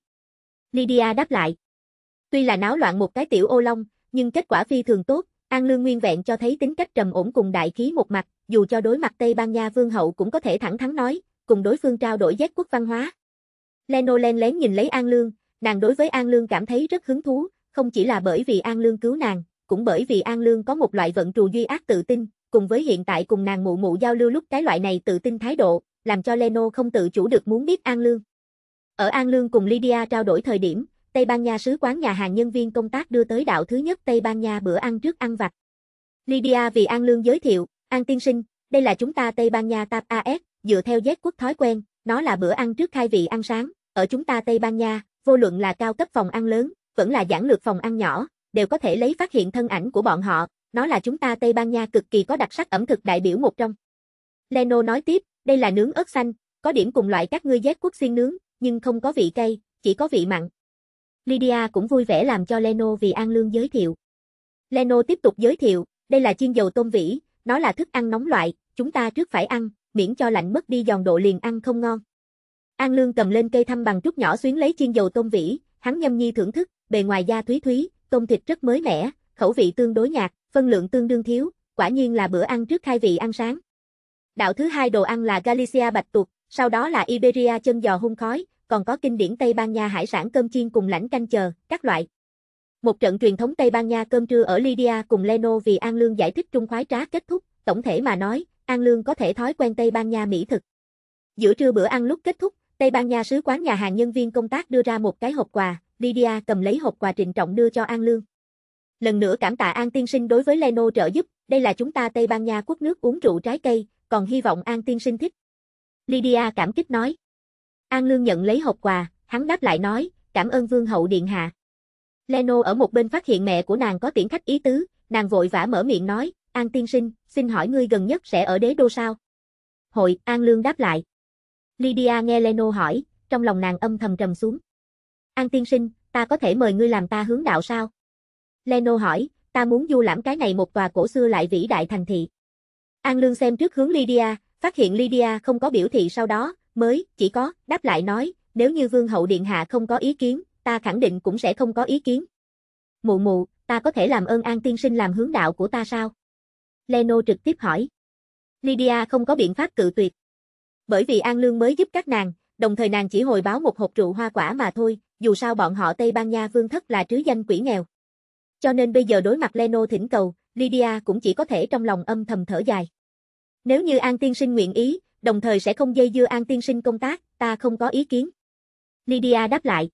Lydia đáp lại. Tuy là náo loạn một cái tiểu ô long, nhưng kết quả phi thường tốt, An Lương nguyên vẹn cho thấy tính cách trầm ổn cùng đại khí một mặt, dù cho đối mặt Tây Ban Nha Vương Hậu cũng có thể thẳng thắn nói, cùng đối phương trao đổi giác quốc văn hóa. Leno len lén nhìn lấy An Lương, Nàng đối với An Lương cảm thấy rất hứng thú, không chỉ là bởi vì An Lương cứu nàng, cũng bởi vì An Lương có một loại vận trù duy ác tự tin, cùng với hiện tại cùng nàng mụ mụ giao lưu lúc cái loại này tự tin thái độ, làm cho Leno không tự chủ được muốn biết An Lương. Ở An Lương cùng Lydia trao đổi thời điểm, Tây Ban Nha sứ quán nhà hàng nhân viên công tác đưa tới đạo thứ nhất Tây Ban Nha bữa ăn trước ăn vặt. Lydia vì An Lương giới thiệu, An tiên sinh, đây là chúng ta Tây Ban Nha tap AS, dựa theo Z quốc thói quen, nó là bữa ăn trước khai vị ăn sáng, ở chúng ta Tây Ban Nha, vô luận là cao cấp phòng ăn lớn, vẫn là giản lược phòng ăn nhỏ, đều có thể lấy phát hiện thân ảnh của bọn họ, nó là chúng ta Tây Ban Nha cực kỳ có đặc sắc ẩm thực đại biểu một trong. Leno nói tiếp, đây là nướng ớt xanh, có điểm cùng loại các ngươi dép quốc xiên nướng, nhưng không có vị cay, chỉ có vị mặn. Lydia cũng vui vẻ làm cho Leno vì An Lương giới thiệu. Leno tiếp tục giới thiệu, đây là chiên dầu tôm vĩ, nó là thức ăn nóng loại, chúng ta trước phải ăn, miễn cho lạnh mất đi giòn độ liền ăn không ngon. An Lương cầm lên cây thăm bằng chút nhỏ xuyến lấy chiên dầu tôm vỉ, hắn nhâm nhi thưởng thức, bề ngoài da thúy thúy, tôm thịt rất mới mẻ, khẩu vị tương đối nhạt, phân lượng tương đương thiếu, quả nhiên là bữa ăn trước khai vị ăn sáng. Đạo thứ hai đồ ăn là Galicia bạch tuộc, sau đó là Iberia chân giò hung khói, còn có kinh điển Tây Ban Nha hải sản cơm chiên cùng lãnh canh chờ, các loại. Một trận truyền thống Tây Ban Nha cơm trưa ở Lydia cùng Leno vì An Lương giải thích trung khoái trá kết thúc, tổng thể mà nói, An Lương có thể thói quen Tây Ban Nha mỹ thực. Giữa trưa bữa ăn lúc kết thúc, Tây Ban Nha sứ quán nhà hàng nhân viên công tác đưa ra một cái hộp quà, Lydia cầm lấy hộp quà trịnh trọng đưa cho An Lương. Lần nữa cảm tạ An tiên sinh đối với Leno trợ giúp, đây là chúng ta Tây Ban Nha quốc nước uống rượu trái cây, còn hy vọng An tiên sinh thích. Lydia cảm kích nói. An Lương nhận lấy hộp quà, hắn đáp lại nói, cảm ơn Vương hậu điện hạ. Leno ở một bên phát hiện mẹ của nàng có tiễn khách ý tứ, nàng vội vã mở miệng nói, An tiên sinh, xin hỏi ngươi gần nhất sẽ ở đế đô sao? Hội, An Lương đáp lại. Lydia nghe Leno hỏi, trong lòng nàng âm thầm trầm xuống. An tiên sinh, ta có thể mời ngươi làm ta hướng đạo sao? Leno hỏi, ta muốn du lãm cái này một tòa cổ xưa lại vĩ đại thành thị. An Lương xem trước hướng Lydia, phát hiện Lydia không có biểu thị sau đó, mới, chỉ có, đáp lại nói, nếu như Vương hậu Điện Hạ không có ý kiến, ta khẳng định cũng sẽ không có ý kiến. Mụ mụ, ta có thể làm ơn An tiên sinh làm hướng đạo của ta sao? Leno trực tiếp hỏi. Lydia không có biện pháp cự tuyệt bởi vì An Lương mới giúp các nàng, đồng thời nàng chỉ hồi báo một hộp rượu hoa quả mà thôi, dù sao bọn họ Tây Ban Nha vương thất là trứ danh quỷ nghèo. Cho nên bây giờ đối mặt Leno thỉnh cầu, Lydia cũng chỉ có thể trong lòng âm thầm thở dài. Nếu như An Tiên Sinh nguyện ý, đồng thời sẽ không dây dưa An Tiên Sinh công tác, ta không có ý kiến. Lydia đáp lại.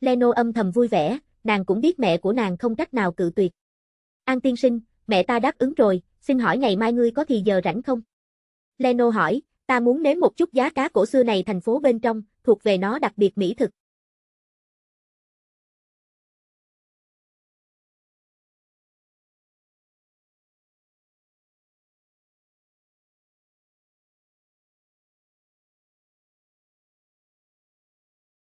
Leno âm thầm vui vẻ, nàng cũng biết mẹ của nàng không cách nào cự tuyệt. An Tiên Sinh, mẹ ta đáp ứng rồi, xin hỏi ngày mai ngươi có thì giờ rảnh không? Leno hỏi, ta muốn nếm một chút giá cá cổ xưa này thành phố bên trong, thuộc về nó đặc biệt mỹ thực.